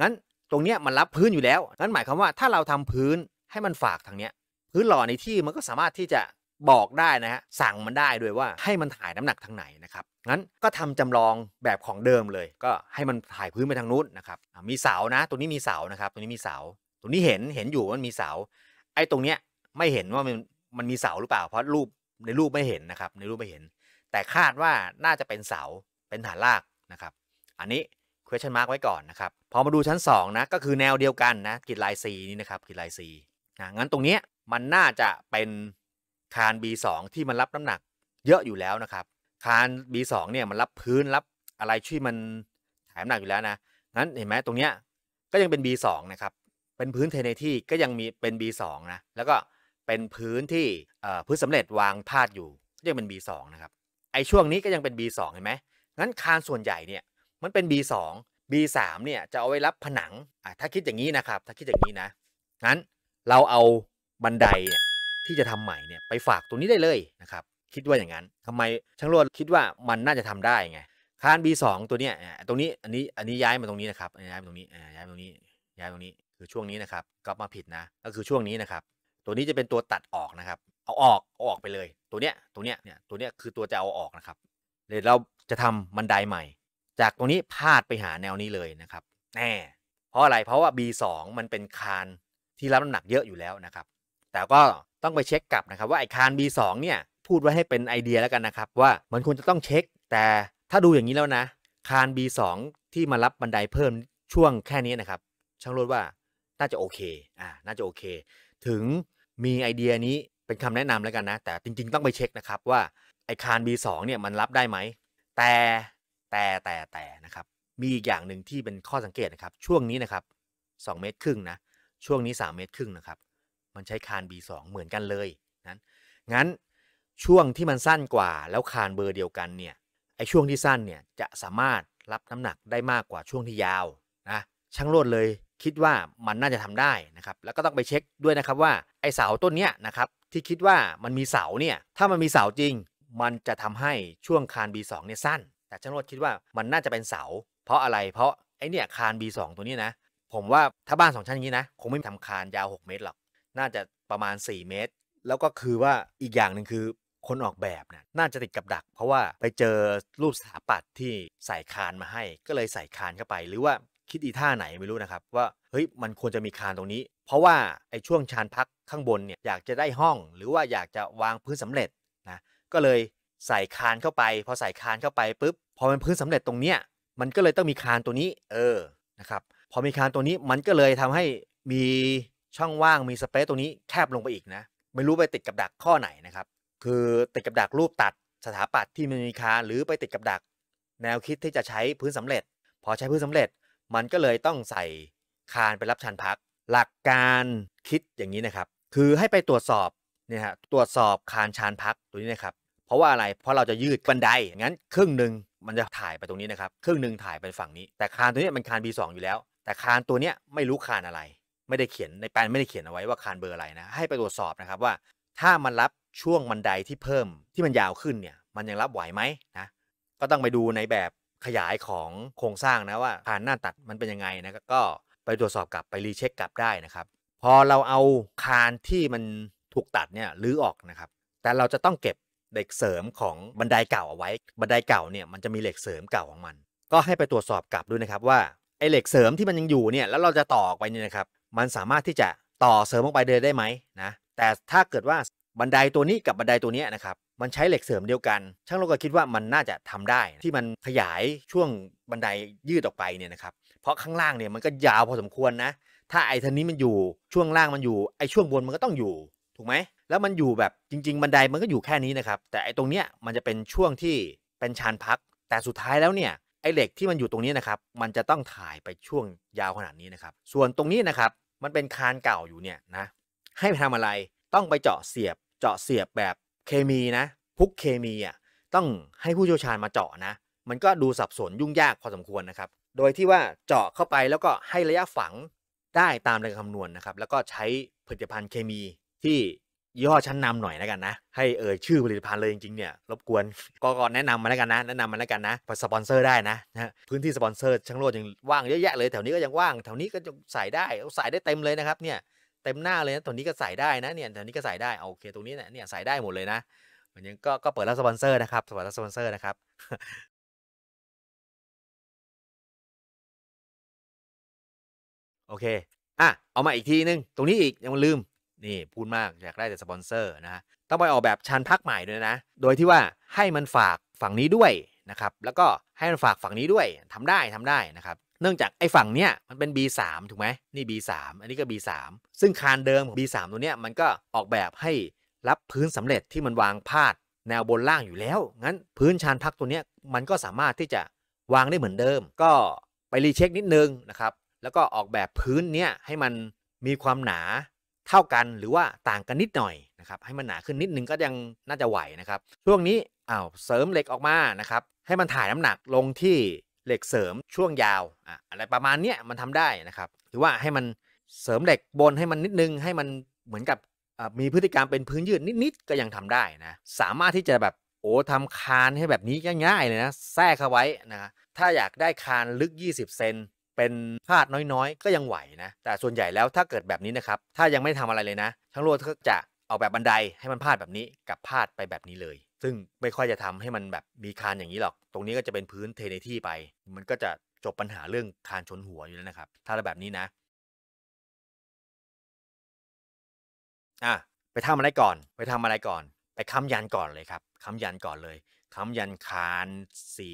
งั้นตรงเนี้ยมันรับพื้นอยู่แล้ว งั้นหมายความว่าถ้าเราทำพื้นให้มันฝากทางเนี้ย พื้นหล่อในที่มันก็สามารถที่จะบอกได้นะฮะ สั่งมันได้ด้วยว่า ให้มันถ่ายน้ำหนักทางไหนนะครับ งั้นก็ทำจำลองแบบของเดิมเลย ก็ให้มันถ่ายพื้นไปทางนู้นนะครับมีเสานะตรงนี้มีเสานะครับตรงนี้มีเสาตรงนี้เห็นเห็นอยู่ว่ามันมีเสา ไอ้ตรงเนี้ยไม่เห็นว่ามันมันมีเสาหรือเปล่า เพราะรูปในรูปไม่เห็นนะครับ ในรูปไม่เห็นแต่คาดว่าน่าจะเป็นเสาเป็นฐานรากนะครับ อันนี้ question mark ไว้ก่อนนะครับพอมาดูชั้น2นะ ก็คือแนวเดียวกันนะกิดลาย C นี่นะครับกิดลาย C นะงั้นตรงนี้มันน่าจะเป็นคาน B2 ที่มันรับน้ำหนักเยอะอยู่แล้วนะครับ คาน B2 เนี่ยมันรับพื้นรับอะไรช่วยมันถ่ายน้ำหนักอยู่แล้วนะงั้นเห็นไหมตรงนี้ก็ยังเป็น B2 นะครับเป็นพื้นเทเนที่ก็ยังมีเป็น B2 นะแล้วก็เป็นพื้นที่พื้นสำเร็จวางพาดอยู่ก็ยังเป็น B2 นะครับไอช่วงนี้ก็ยังเป็น B2 เห็นไหม งั้นคานส่วนใหญ่เนี่ยมันเป็น B2 B3 เนี่ยจะเอาไว้รับผนังอ่ะถ้าคิดอย่างนี้นะครับ ถ้าคิดอย่างนี้นะ งั้นเราเอาบันไดเนี่ยที่จะทำใหม่เนี่ยไปฝากตรงนี้ได้เลยนะครับ คิดว่าอย่างนั้นทำไมช่างรวดคิดว่ามันน่าจะทำได้ไง คาน B2 ตัวเนี้ยตรงนี้อันนี้อันนี้ย้ายมาตรงนี้นะครับ ย้ายมาตรงนี้ ย้ายมาตรงนี้ ย้ายตรงนี้คือช่วงนี้นะครับก็มาผิดนะ ก็คือช่วงนี้นะครับ ตัวนี้จะเป็นตัวตัดออกนะครับเอาออกเอาออกไปเลย ตัวเนี้ยตัวเนี้ยเนี่ยตัวเนี้ยคือตัวจะเอาออกนะครับเลยเราจะทำบันไดใหม่ จากตรงนี้พาดไปหาแนวนี้เลยนะครับแน่เพราะอะไรเพราะว่า B2 มันเป็นคานที่รับน้ำหนักเยอะอยู่แล้วนะครับแต่ก็ต้องไปเช็คกลับนะครับ ว่าไอคาน B2 เนี่ยพูดไว้ให้เป็นไอเดียแล้วกันนะครับ ว่ามันควรจะต้องเช็ค แต่ถ้าดูอย่างนี้แล้วนะ คาน B2 ที่มารับบันไดเพิ่มช่วงแค่นี้นะครับ ช่างรถว่าน่าจะโอเคอ่าน่าจะโอเค ถึงมีไอเดียนี้เป็นคำแนะนำแล้วกันนะ แต่จริงๆต้องไปเช็คนะครับ ว่าไอคาน B2 เนี่ยมันรับได้ไหมแต่แต่แต่แต่นะครับมีอีกอย่างหนึ่งที่เป็นข้อสังเกตนะครับ ช่วงนี้นะครับ2เมตรครึ่งนะ ช่วงนี้3เมตรครึ่งนะครับ มันใช้คาน B2 เหมือนกันเลยนั้นงั้นช่วงที่มันสั้นกว่า แล้วคานเบอร์เดียวกันเนี่ยไอช่วงที่สั้นเนี่ยจะสามารถรับน้ำหนักได้มากกว่าช่วงที่ยาวนะช่างโลดเลยคิดว่ามันน่าจะทำได้นะครับ แล้วก็ต้องไปเช็คด้วยนะครับว่าไอเสาต้นเนี้ยนะครับที่คิดว่ามันมีเสาเนี่ยถ้ามันมีเสาจริง มันจะทำให้ช่วงคาน B2 เนี่ยสั้น แต่ช่างโนดคิดว่ามันน่าจะเป็นเสาเพราะอะไรเพราะ ไอเนี่ยคาน B2 ตัวนี้นะ ผมว่าถ้าบ้านสองชั้นอย่างนี้นะ คงไม่ทำคานยาว 6 เมตรหรอกน่าจะประมาณ 4 เมตร แล้วก็คือว่าอีกอย่างหนึ่งคือคนออกแบบเนี่ยน่าจะติดกับดัก เพราะว่าไปเจอรูปสถาปัตย์ที่ใส่คานมาให้ก็เลยใส่คานเข้าไป หรือว่าคิดอีท่าไหนไม่รู้นะครับ ว่าเฮ้ยมันควรจะมีคานตรงนี้เพราะว่าไอ้ช่วงชานพักข้างบนเนี่ยอยากจะได้ห้อง หรือว่าอยากจะวางพื้นสำเร็จนะก็เลยใส่คานเข้าไป พอใส่คานเข้าไปปุ๊บพอเป็นพื้นสำเร็จตรงเนี้ยมันก็เลยต้องมีคานตัวนี้เออนะครับพอมีคานตัวนี้มันก็เลยทำให้มีช่องว่างมีสเปซตรงนี้แคบลงไปอีกนะไม่รู้ไปติดกับดักข้อไหนนะครับคือติดกับดักรูปตัดสถาปัตย์ที่มันมีคานหรือไปติดกับดัก แนวคิดที่จะใช้พื้นสำเร็จ พอใช้พื้นสำเร็จมันก็เลยต้องใส่คานไปรับชานพักหลักการคิดอย่างนี้นะครับ คือให้ไปตรวจสอบเนี่ยฮะตรวจสอบคานชานพักตัวนี้นะครับ เพราะว่าอะไร เพราะเราจะยืดบันไดงั้นครึ่งหนึ่งมันจะถ่ายไปตรงนี้นะครับครึ่งหนึ่งถ่ายไปฝั่งนี้ แต่คานตัวนี้มันคาน B2 อยู่แล้ว แต่คานตัวเนี้ยไม่รู้คานอะไร ไม่ได้เขียนในแปลนไม่ได้เขียนเอาไว้ว่าคานเบอร์อะไรนะ ให้ไปตรวจสอบนะครับว่า ถ้ามันรับช่วงบันไดที่เพิ่มที่มันยาวขึ้นเนี่ยมันยังรับไหวไหมนะก็ต้องไปดูในแบบขยายของโครงสร้างนะว่าคานหน้าตัดมันเป็นยังไงนะก็ไปตรวจสอบกลับไปรีเช็คกลับได้นะครับพอเราเอาคานที่มันถูกตัดเนี่ยรื้อออกนะครับแต่เราจะต้องเก็บเหล็กเสริมของบันไดเก่าเอาไว้บันไดเก่าเนี่ยมันจะมีเหล็กเสริมเก่าของมัน ก็ให้ไปตรวจสอบกลับด้วยนะครับ ว่าไอ้เหล็กเสริมที่มันยังอยู่เนี่ยแล้วเราจะต่อออกไปเนี่ยนะครับ มันสามารถที่จะต่อเสริมออกไปเดินได้ไหมนะแต่ถ้าเกิดว่าบันไดตัวนี้กับบันไดตัวนี้นะครับมันใช้เหล็กเสริมเดียวกัน ช่างเราก็คิดว่ามันน่าจะทำได้ ที่มันขยายช่วงบันไดยืดออกไปเนี่ยนะครับเพราะข้างล่างเนี่ยมันก็ยาวพอสมควรนะ ถ้าไอ้ทันนี้มันอยู่ช่วงล่างมันอยู่ไอ้ช่วงบนมันก็ต้องอยู่ถูกไหม แล้วมันอยู่แบบจริงๆ บันไดมันก็อยู่แค่นี้นะครับแต่ไอ้ตรงเนี้ยมันจะเป็นช่วงที่เป็นชานพัก แต่สุดท้ายแล้วเนี่ยไอ้เหล็กที่มันอยู่ตรงนี้นะครับมันจะต้องถ่ายไปช่วงยาวขนาดนี้นะครับส่วนตรงนี้นะครับมันเป็นคานเก่าอยู่เนี่ยนะให้ไปทำอะไรต้องไปเจาะเสียบเจาะเสียบแบบเคมีนะ พุกเคมีอ่ะต้องให้ผู้เชี่ยวชาญมาเจาะนะ มันก็ดูสับสนยุ่งยากพอสมควรนะครับโดยที่ว่าเจาะเข้าไปแล้วก็ให้ระยะฝังได้ตามการคำนวณนนะครับ แล้วก็ใช้ผลิตภัณฑ์เคมี ที่ยี่ห้อชั้นนำหน่อยแล้วกันนะ ให้เอ่ยชื่อผลิตภัณฑ์เลยจริงๆเนี่ยรบกวนก็ก่อนแนะนำมาแล้วกันนะแนะนำมาแล้วกันนะสปอนเซอร์ได้นะนะพื้นที่สปอนเซอร์ช่างโลดยังว่างเยอะแยะเลยแถวนี้ก็ยังว่างแถวนี้ก็จะใส่ได้ใส่ได้เต็มเลยนะครับเนี่ยเต็มหน้าเลยนะตรงนี้ก็ใส่ได้นะเนี่ยแถวนี้ก็ใส่ได้เอาโอเคตรงนี้เนี่ยใส่ได้หมดเลยนะมันยังก็ก็เปิดรับสปอนเซอร์นะครับดรับสปอนเซอร์นะครับโอเค อ่ะ เอามาอีกทีนึง ตรงนี้อีก ยังลืม นี่ พูดมาก อยากได้แต่สปอนเซอร์นะต้องไปออกแบบชานพักใหม่ด้วยนะ โดยที่ว่าให้มันฝากฝั่งนี้ด้วยนะครับ แล้วก็ให้มันฝากฝั่งนี้ด้วยทำได้ทำได้นะครับ เนื่องจากไอ้ฝั่งเนี้ย มันเป็น B3 ถูกไหมนี่ B3 อันนี้ก็ B3 ซึ่งคานเดิมของ B3 ตัวเนี้ยมันก็ออกแบบให้รับพื้นสำเร็จที่มันวางพาดแนวบนล่างอยู่แล้ว งั้นพื้นชานพักตัวเนี้ยมันก็สามารถที่จะวางได้เหมือนเดิม ก็ไปรีเช็คนิดนึงนะครับแล้วก็ออกแบบพื้นเนี่ยให้มันมีความหนาเท่ากันหรือว่าต่างกันนิดหน่อยนะครับให้มันหนาขึ้นนิดนึงก็ยังน่าจะไหวนะครับช่วงนี้อ้าวเสริมเหล็กออกมานะครับให้มันถ่ายน้ำหนักลงที่เหล็กเสริมช่วงยาวอะอะไรประมาณเนี้ยมันทำได้นะครับหรือว่าให้มันเสริมเหล็กบนให้มันนิดนึง ให้มันเหมือนกับมีพฤติกรรมเป็นพื้นยืดนิดๆก็ยังทำได้นะสามารถที่จะแบบโอ้ทำคานให้แบบนี้ง่ายๆเลยนะแทรกเข้าไว้นะถ้าอยากได้คานลึก 20เซนเป็นพลาดน้อย ๆ ก็ยังไหวนะ แต่ส่วนใหญ่แล้วถ้าเกิดแบบนี้นะครับ ถ้ายังไม่ทำอะไรเลยนะ ช่างโลดก็จะเอาแบบบันไดให้มันพลาดแบบนี้กับพลาดไปแบบนี้เลย ซึ่งไม่ค่อยจะทำให้มันแบบมีคานอย่างนี้หรอก ตรงนี้ก็จะเป็นพื้นเทในที่ไป มันก็จะจบปัญหาเรื่องคานชนหัวอยู่แล้วนะครับ ถ้าแบบนี้นะ อ่ะ ไปทำอะไรก่อน ไปทำอะไรก่อน ไปค้ายันก่อนเลยครับค้ายันก่อนเลยค้ายันคานสี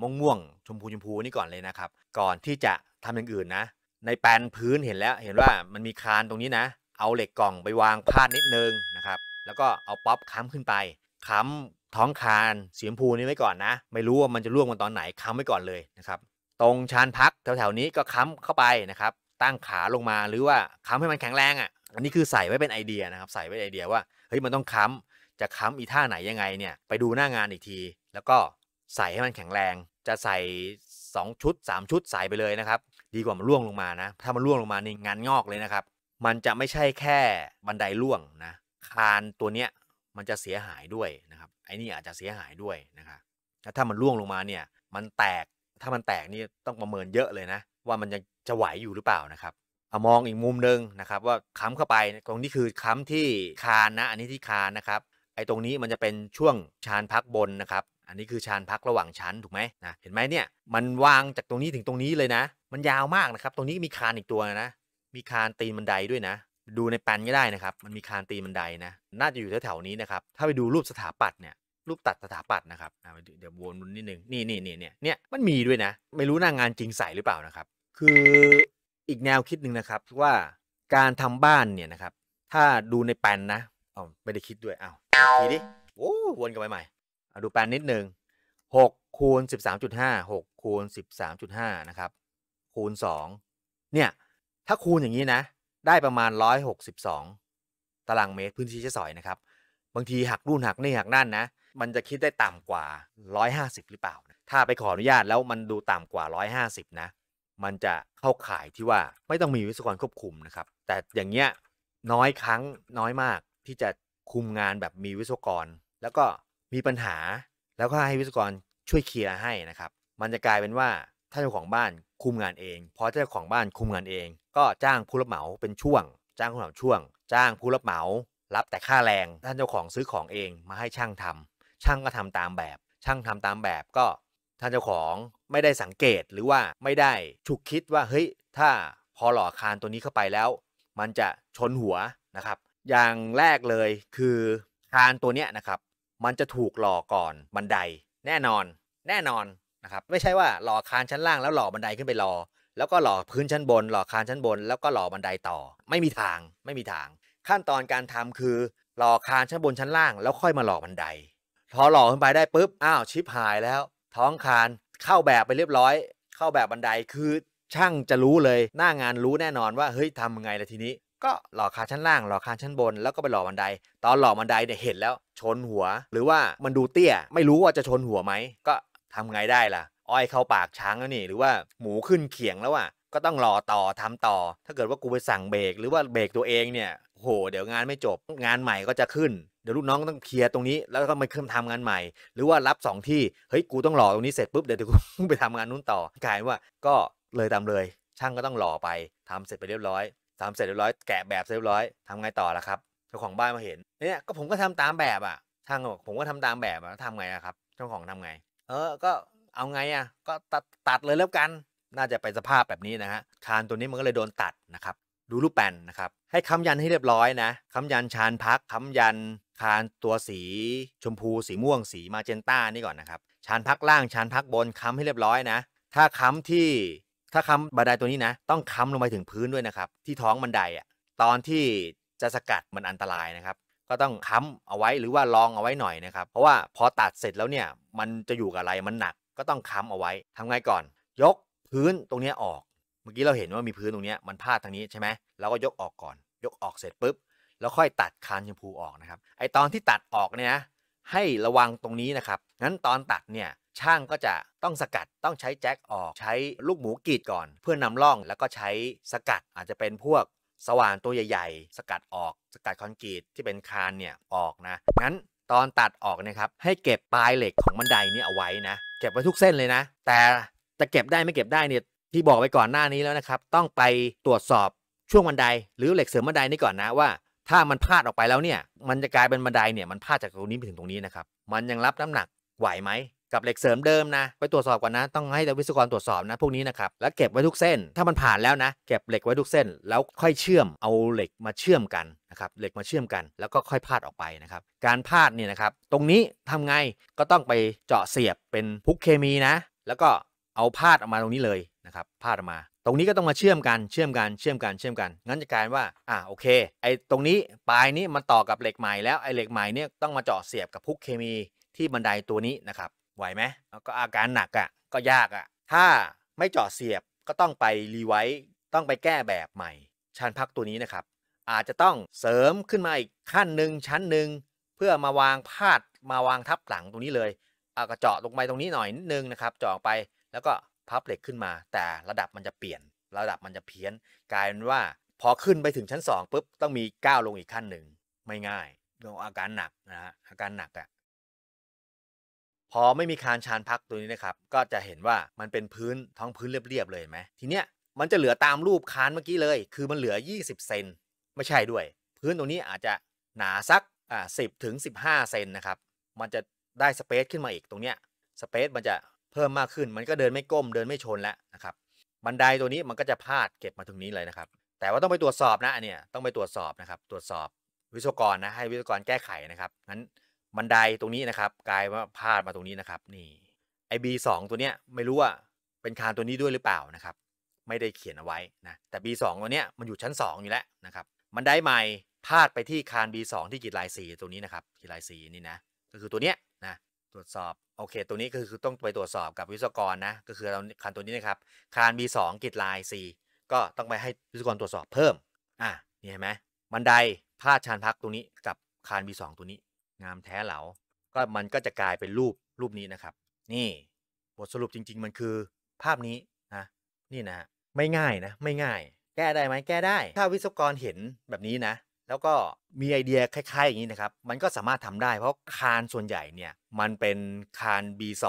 ม่วงๆชมพูชมพูนี่ก่อนเลยนะครับก่อนที่จะทำอย่างอื่นนะ ในแปลนพื้นเห็นแล้วเห็นว่ามันมีคานตรงนี้นะ เอาเหล็กกล่องไปวางพาดนิดนึงนะครับแล้วก็เอาป๊อปค้ำขึ้นไปค้ำท้องคานเสียมพูนี้ไว้ก่อนนะ ไม่รู้ว่ามันจะร่วงมาตอนไหนค้ำไว้ก่อนเลยนะครับตรงชานพักแถวๆนี้ก็ค้ำเข้าไปนะครับตั้งขาลงมาหรือว่าค้ำให้มันแข็งแรงอะ่ะอันนี้คือใส่ไว้เป็นไอเดียนะครับ ใส่ไว้ไอเดียว่าเฮ้ยมันต้องค้ำจะค้ำอีท่าไหนยังไงเนี่ยไปดูหน้างานอีกที แล้วก็ใส่ให้มันแข็งแรงจะใส่2ชุด3ชุดใส่ไปเลยนะครับ ดีกว่ามันร่วงลงมานะถ้ามันร่วงลงมานี่งานงอกเลยนะครับ มันจะไม่ใช่แค่บันไดร่วงนะ คานตัวเนี้ยมันจะเสียหายด้วยนะครับ ไอ้นี่อาจจะเสียหายด้วยนะครับถ้ามันร่วงลงมาเนี่ย มันแตกถ้ามันแตกนี่ต้องประเมินเยอะเลยนะ ว่ามันยังจะไหวอยู่หรือเปล่านะครับเอามองอีกมุมหนึ่งนะครับ ว่าค้ำเข้าไปตรงนี้คือค้ำที่คานนะอันนี้ที่คานนะครับ ไอ้ตรงนี้มันจะเป็นช่วงชานพักบนนะครับอันนี้คือชานพักระหว่างชั้นถูกไหมนะเห็นไหมเนี่ยมันวางจากตรงนี้ถึงตรงนี้เลยนะ มันยาวมากนะครับ ตรงนี้มีคานอีกตัวนะมีคานตีนบันไดด้วยนะ ดูในแปนก็ได้นะครับ มันมีคานตีนบันไดนะน่าจะอยู่แถวๆนี้นะครับ ถ้าไปดูรูปสถาปัตย์เนี่ย รูปตัดสถาปัตย์นะครับเดี๋ยววนนิดนึงนี่นี่นี่เนี่ยเนี่ยมันมีด้วยนะ ไม่รู้หน้างงานจริงใส่หรือเปล่านะครับ คืออีกแนวคิดหนึ่งนะครับว่าการทำบ้านเนี่ยนะครับถ้าดูในแปนนะอ๋อไม่ได้คิดด้วยอ้าวทีดิโอ้วนกันไปใหม่ดูแปลนนิดหนึ่ง6คูณ 13.5 6 คูณ13.5 นะครับ คูณ 2เนี่ย ถ้าคูณอย่างนี้นะ ได้ประมาณ 162ตารางเมตรพื้นที่ใช้สอยนะครับ บางที หักรุ่นหักนี่หักนั่นนะ มันจะคิดได้ต่ำกว่า 150 หรือเปล่า ถ้าไปขออนุญาตแล้วมันดูต่ำกว่า 150นะ มันจะเข้าข่ายที่ว่าไม่ต้องมีวิศวกรควบคุมนะครับ แต่อย่างเงี้ยน้อยครั้งน้อยมากที่จะคุมงานแบบมีวิศวกรแล้วก็มีปัญหาแล้วก็ให้วิศวกรช่วยเคลียร์ให้นะครับ มันจะกลายเป็นว่าถ้าเจ้าของบ้านคุมงานเองพอเจ้าของบ้านคุมงานเอง ก็จ้างผู้รับเหมาเป็นช่วง จ้างผู้รับเหมาช่วง จ้างผู้รับเหมารับแต่ค่าแรง ท่านเจ้าของซื้อของเองมาให้ช่างทำ ช่างก็ทำตามแบบ ช่างทำตามแบบก็ท่านเจ้าของไม่ได้สังเกตหรือว่าไม่ได้ฉุกคิดว่าเฮ้ยถ้าพอหล่อคานตัวนี้เข้าไปแล้ว มันจะชนหัวนะครับ อย่างแรกเลยคือคานตัวเนี้ยนะครับมันจะถูกหล่อก่อนบันได แน่นอน แน่นอนนะครับไม่ใช่ว่าหล่อคานชั้นล่างแล้วหล่อบันไดขึ้นไปรอแล้วก็หล่อพื้นชั้นบน หล่อคานชั้นบน แล้วก็หล่อบันไดต่อ ไม่มีทางไม่มีทาง ขั้นตอนการทำคือ หล่อคานชั้นบนชั้นล่าง แล้วค่อยมาหล่อบันไดพอหล่อขึ้นไปได้ปุ๊บอ้าวชิปหายแล้ว ท้องคานเข้าแบบไปเรียบร้อย เข้าแบบบันไดคือช่างจะรู้เลย หน้างานรู้แน่นอนว่าเฮ้ยทำยังไงละทีนี้ก็หล่อคาชั้นล่างหล่อคาชั้นบนแล้วก็ไปหล่อบันได ตอนหล่อบันไดเนี่ยเห็นแล้ว ชนหัว หรือว่ามันดูเตี้ย ไม่รู้ว่าจะชนหัวไหมก็ทำไงได้ล่ะ อ้อยเข้าปากช้างแล้วนี่หรือว่าหมูขึ้นเขียงแล้วอ่ะก็ต้องรอต่อทำต่อ ถ้าเกิดว่ากูไปสั่งเบรกหรือว่าเบรกตัวเองเนี่ยโหเดี๋ยวงานไม่จบงานใหม่ก็จะขึ้นเดี๋ยวลูกน้องต้องเคลียร์ตรงนี้แล้วก็มาเพิ่มทำงานใหม่ หรือว่ารับ 2 ที่เฮ้ยกูต้องหล่อตรงนี้เสร็จปุ๊บเดี๋ยวกูไปทำงานนู้นต่อกลายว่าก็เลยตามเลย ช่างก็ต้องหล่อไปทำเสร็จไปเรียบร้อยทำเสร็จเรียบร้อยแกะแบบเสร็จเรียบร้อยทำไงต่อละครับเจ้าของบ้านมาเห็นเนี่ยก็ผมก็ทำตามแบบอ่ะทางบอกผมก็ทำตามแบบแล้วทำไงอะครับเจ้าของทำไงเออก็เอาไงอ่ะก็ตัดตัดเลยแล้วกัน น่าจะเป็นสภาพแบบนี้นะฮะคานตัวนี้มันก็เลยโดนตัดนะครับดูรูปแปนนะครับให้คํำยันให้เรียบร้อยนะคํำยันชานพักคํำยัน คานตัวสี ชมพูสีม่วงสีมาเจนต้านี่ก่อนนะครับชานพักล่างชานพักบนค้ำให้เรียบร้อยนะ ถ้าค้ำที่ถ้าค้ำบันไดตัวนี้นะต้องค้ำลงไปถึงพื้นด้วยนะครับ ที่ท้องบันไดอะตอนที่จะสกัดมันอันตรายนะครับ ก็ต้องค้ำเอาไว้หรือว่าลองเอาไว้หน่อยนะครับ เพราะว่าพอตัดเสร็จแล้วเนี่ย มันจะอยู่กับอะไรมันหนักก็ต้องค้ำเอาไว้ทำไงก่อน ยกพื้นตรงนี้ออก เมื่อกี้เราเห็นว่ามีพื้นตรงนี้มันพาดทางนี้ใช่ไหมเราก็ยกออกก่อน ยกออกเสร็จปุ๊บ แล้วค่อยตัดคานชมพูออกนะครับ ไอตอนที่ตัดออกเนี่ยให้ระวังตรงนี้นะครับงั้นตอนตัดเนี่ยช่างก็จะต้องสกัดต้องใช้แจ็คออกใช้ลูกหมูกรีดก่อน เพื่อนำร่องแล้วก็ใช้สกัดอาจจะเป็นพวกสว่านตัวใหญ่ๆ สกัดออกสกัดคอนกรีตที่เป็นคานเนี่ยออกนะงั้นตอนตัดออกนะครับให้เก็บปลายเหล็กของบันไดนี้เอาไว้นะเก็บไว้ทุกเส้นเลยนะแต่จะเก็บได้ไม่เก็บได้เนี่ยที่บอกไปก่อนหน้านี้แล้วนะครับต้องไปตรวจสอบช่วงบันไดหรือเหล็กเสริมบันไดนี่ก่อนนะว่าถ้ามันพลาดออกไปแล้วเนี่ย มันจะกลายเป็นบันไดเนี่ยมันพลาดจากตรงนี้ไปถึงตรงนี้นะครับมันยังรับน้ำหนักไหวไหมกับเหล็กเสริมเดิมนะไปตรวจสอบก่อนนะต้องให้วิศวกรตรวจสอบนะ พวกนี้นะครับ แล้วเก็บไว้ทุกเส้น ถ้ามันผ่านแล้วนะ เก็บเหล็กไว้ทุกเส้น แล้วค่อยเชื่อมเอาเหล็กมาเชื่อมกันนะครับเหล็กมาเชื่อมกันแล้วก็ค่อยพาดออกไปนะครับ การพาดเนี่ยนะครับ ตรงนี้ทำไง ก็ต้องไปเจาะเสียบ เป็นพุกเคมีนะ แล้วก็เอาพาดออกมาตรงนี้เลยนะครับ พาดออกมา ตรงนี้ก็ต้องมาเชื่อมกันเชื่อมกันเชื่อมกันเชื่อมกัน งั้นจะกลายว่าอ่ะโอเคไอ้ตรงนี้ปลายนี้มันต่อกับเหล็กใหม่แล้วไอ้เหล็กใหม่เนี่ยต้องมาเจาะเสียบกับพุกเคมีที่บันไดตัวนี้นะครับไหวไหมแล้วก็อาการหนักอะ่ะก็ยากอะ่ะถ้าไม่เจาะเสียบก็ต้องไปรีไวต้องไปแก้แบบใหม่ ชั้นพักตัวนี้นะครับอาจจะต้องเสริมขึ้นมาอีกขั้นหนึ่งชั้นหนึ่งเพื่อมาวางพาดมาวางทับหลังตรงนี้เลยเอากระเจาะลงไปตรงนี้หน่อยนิดนึงนะครับเจาะไปแล้วก็พับเหล็กขึ้นมา แต่ระดับมันจะเปลี่ยน ระดับมันจะเพี้ยนกลายเป็นว่าพอขึ้นไปถึงชั้น2ปุ๊บต้องมีก้าวลงอีกขั้นหนึ่ง ไม่ง่ายเรอาการหนักนะฮะอาการหนักอะ่ะพอไม่มีคานชานพักตัวนี้นะครับก็จะเห็นว่ามันเป็นพื้นท้องพื้นเรียบ ๆ เลยไหมทีเนี้ยมันจะเหลือตามรูปคานเมื่อกี้เลย คือมันเหลือ 20 เซนไม่ใช่ด้วย พื้นตรงนี้อาจจะหนาสักอ่าสิบถึงสิบห้าเซนนะครับมันจะได้สเปซขึ้นมาอีกตรงเนี้ยสเปซมันจะเพิ่มมากขึ้น มันก็เดินไม่ก้ม เดินไม่ชนแล้วนะครับบันไดตัวนี้มันก็จะพาดเก็บมาถึงนี้เลยนะครับแต่ว่าต้องไปตรวจสอบนะเนี่ยต้องไปตรวจสอบนะครับตรวจสอบวิศวกรนะให้วิศวกรแก้ไขนะครับงั้นบันไดตรงนี้นะครับกลายว่าพาดมาตรงนี้นะครับนี่ไอบีสตัวเนี้ยไม่รู้ว่าเป็นคานตัวนี้ด้วยหรือเปล่านะครับไม่ได้เขียนเอาไว้นะแต่ B2 ตัวเนี้ยมันอยู่ชั้น 2 อยู่แล้วนะครับบันไดใหม่พาดไปที่คาน B2 ที่กีดลายสีตัวนี้นะครับกีดลายสีนี่นะก็คือตัวเนี้ยนะตรวจสอบโอเค ตัวนี้ก็คือต้องไปตรวจสอบกับวิศวกรนะก็คือเราคานตัวนี้นะครับคาน B2 กีดลาย C ก็ต้องไปให้วิศวกรตรวจสอบเพิ่มอ่ะนี่เห็นไหมบันไดพาดชานพักตรงนี้กับคาน B2 ตัวนี้งามแท้เหลา ก็มันก็จะกลายเป็นรูปรูปนี้นะครับ นี่บทสรุปจริง ๆมันคือภาพนี้นะ นี่นะ ไม่ง่ายนะไม่ง่าย แก้ได้ไหมแก้ได้ ถ้าวิศวกรเห็นแบบนี้นะ แล้วก็มีไอเดียคล้ายๆอย่างนี้นะครับ มันก็สามารถทำได้ เพราะคานส่วนใหญ่เนี่ย มันเป็นคาน B2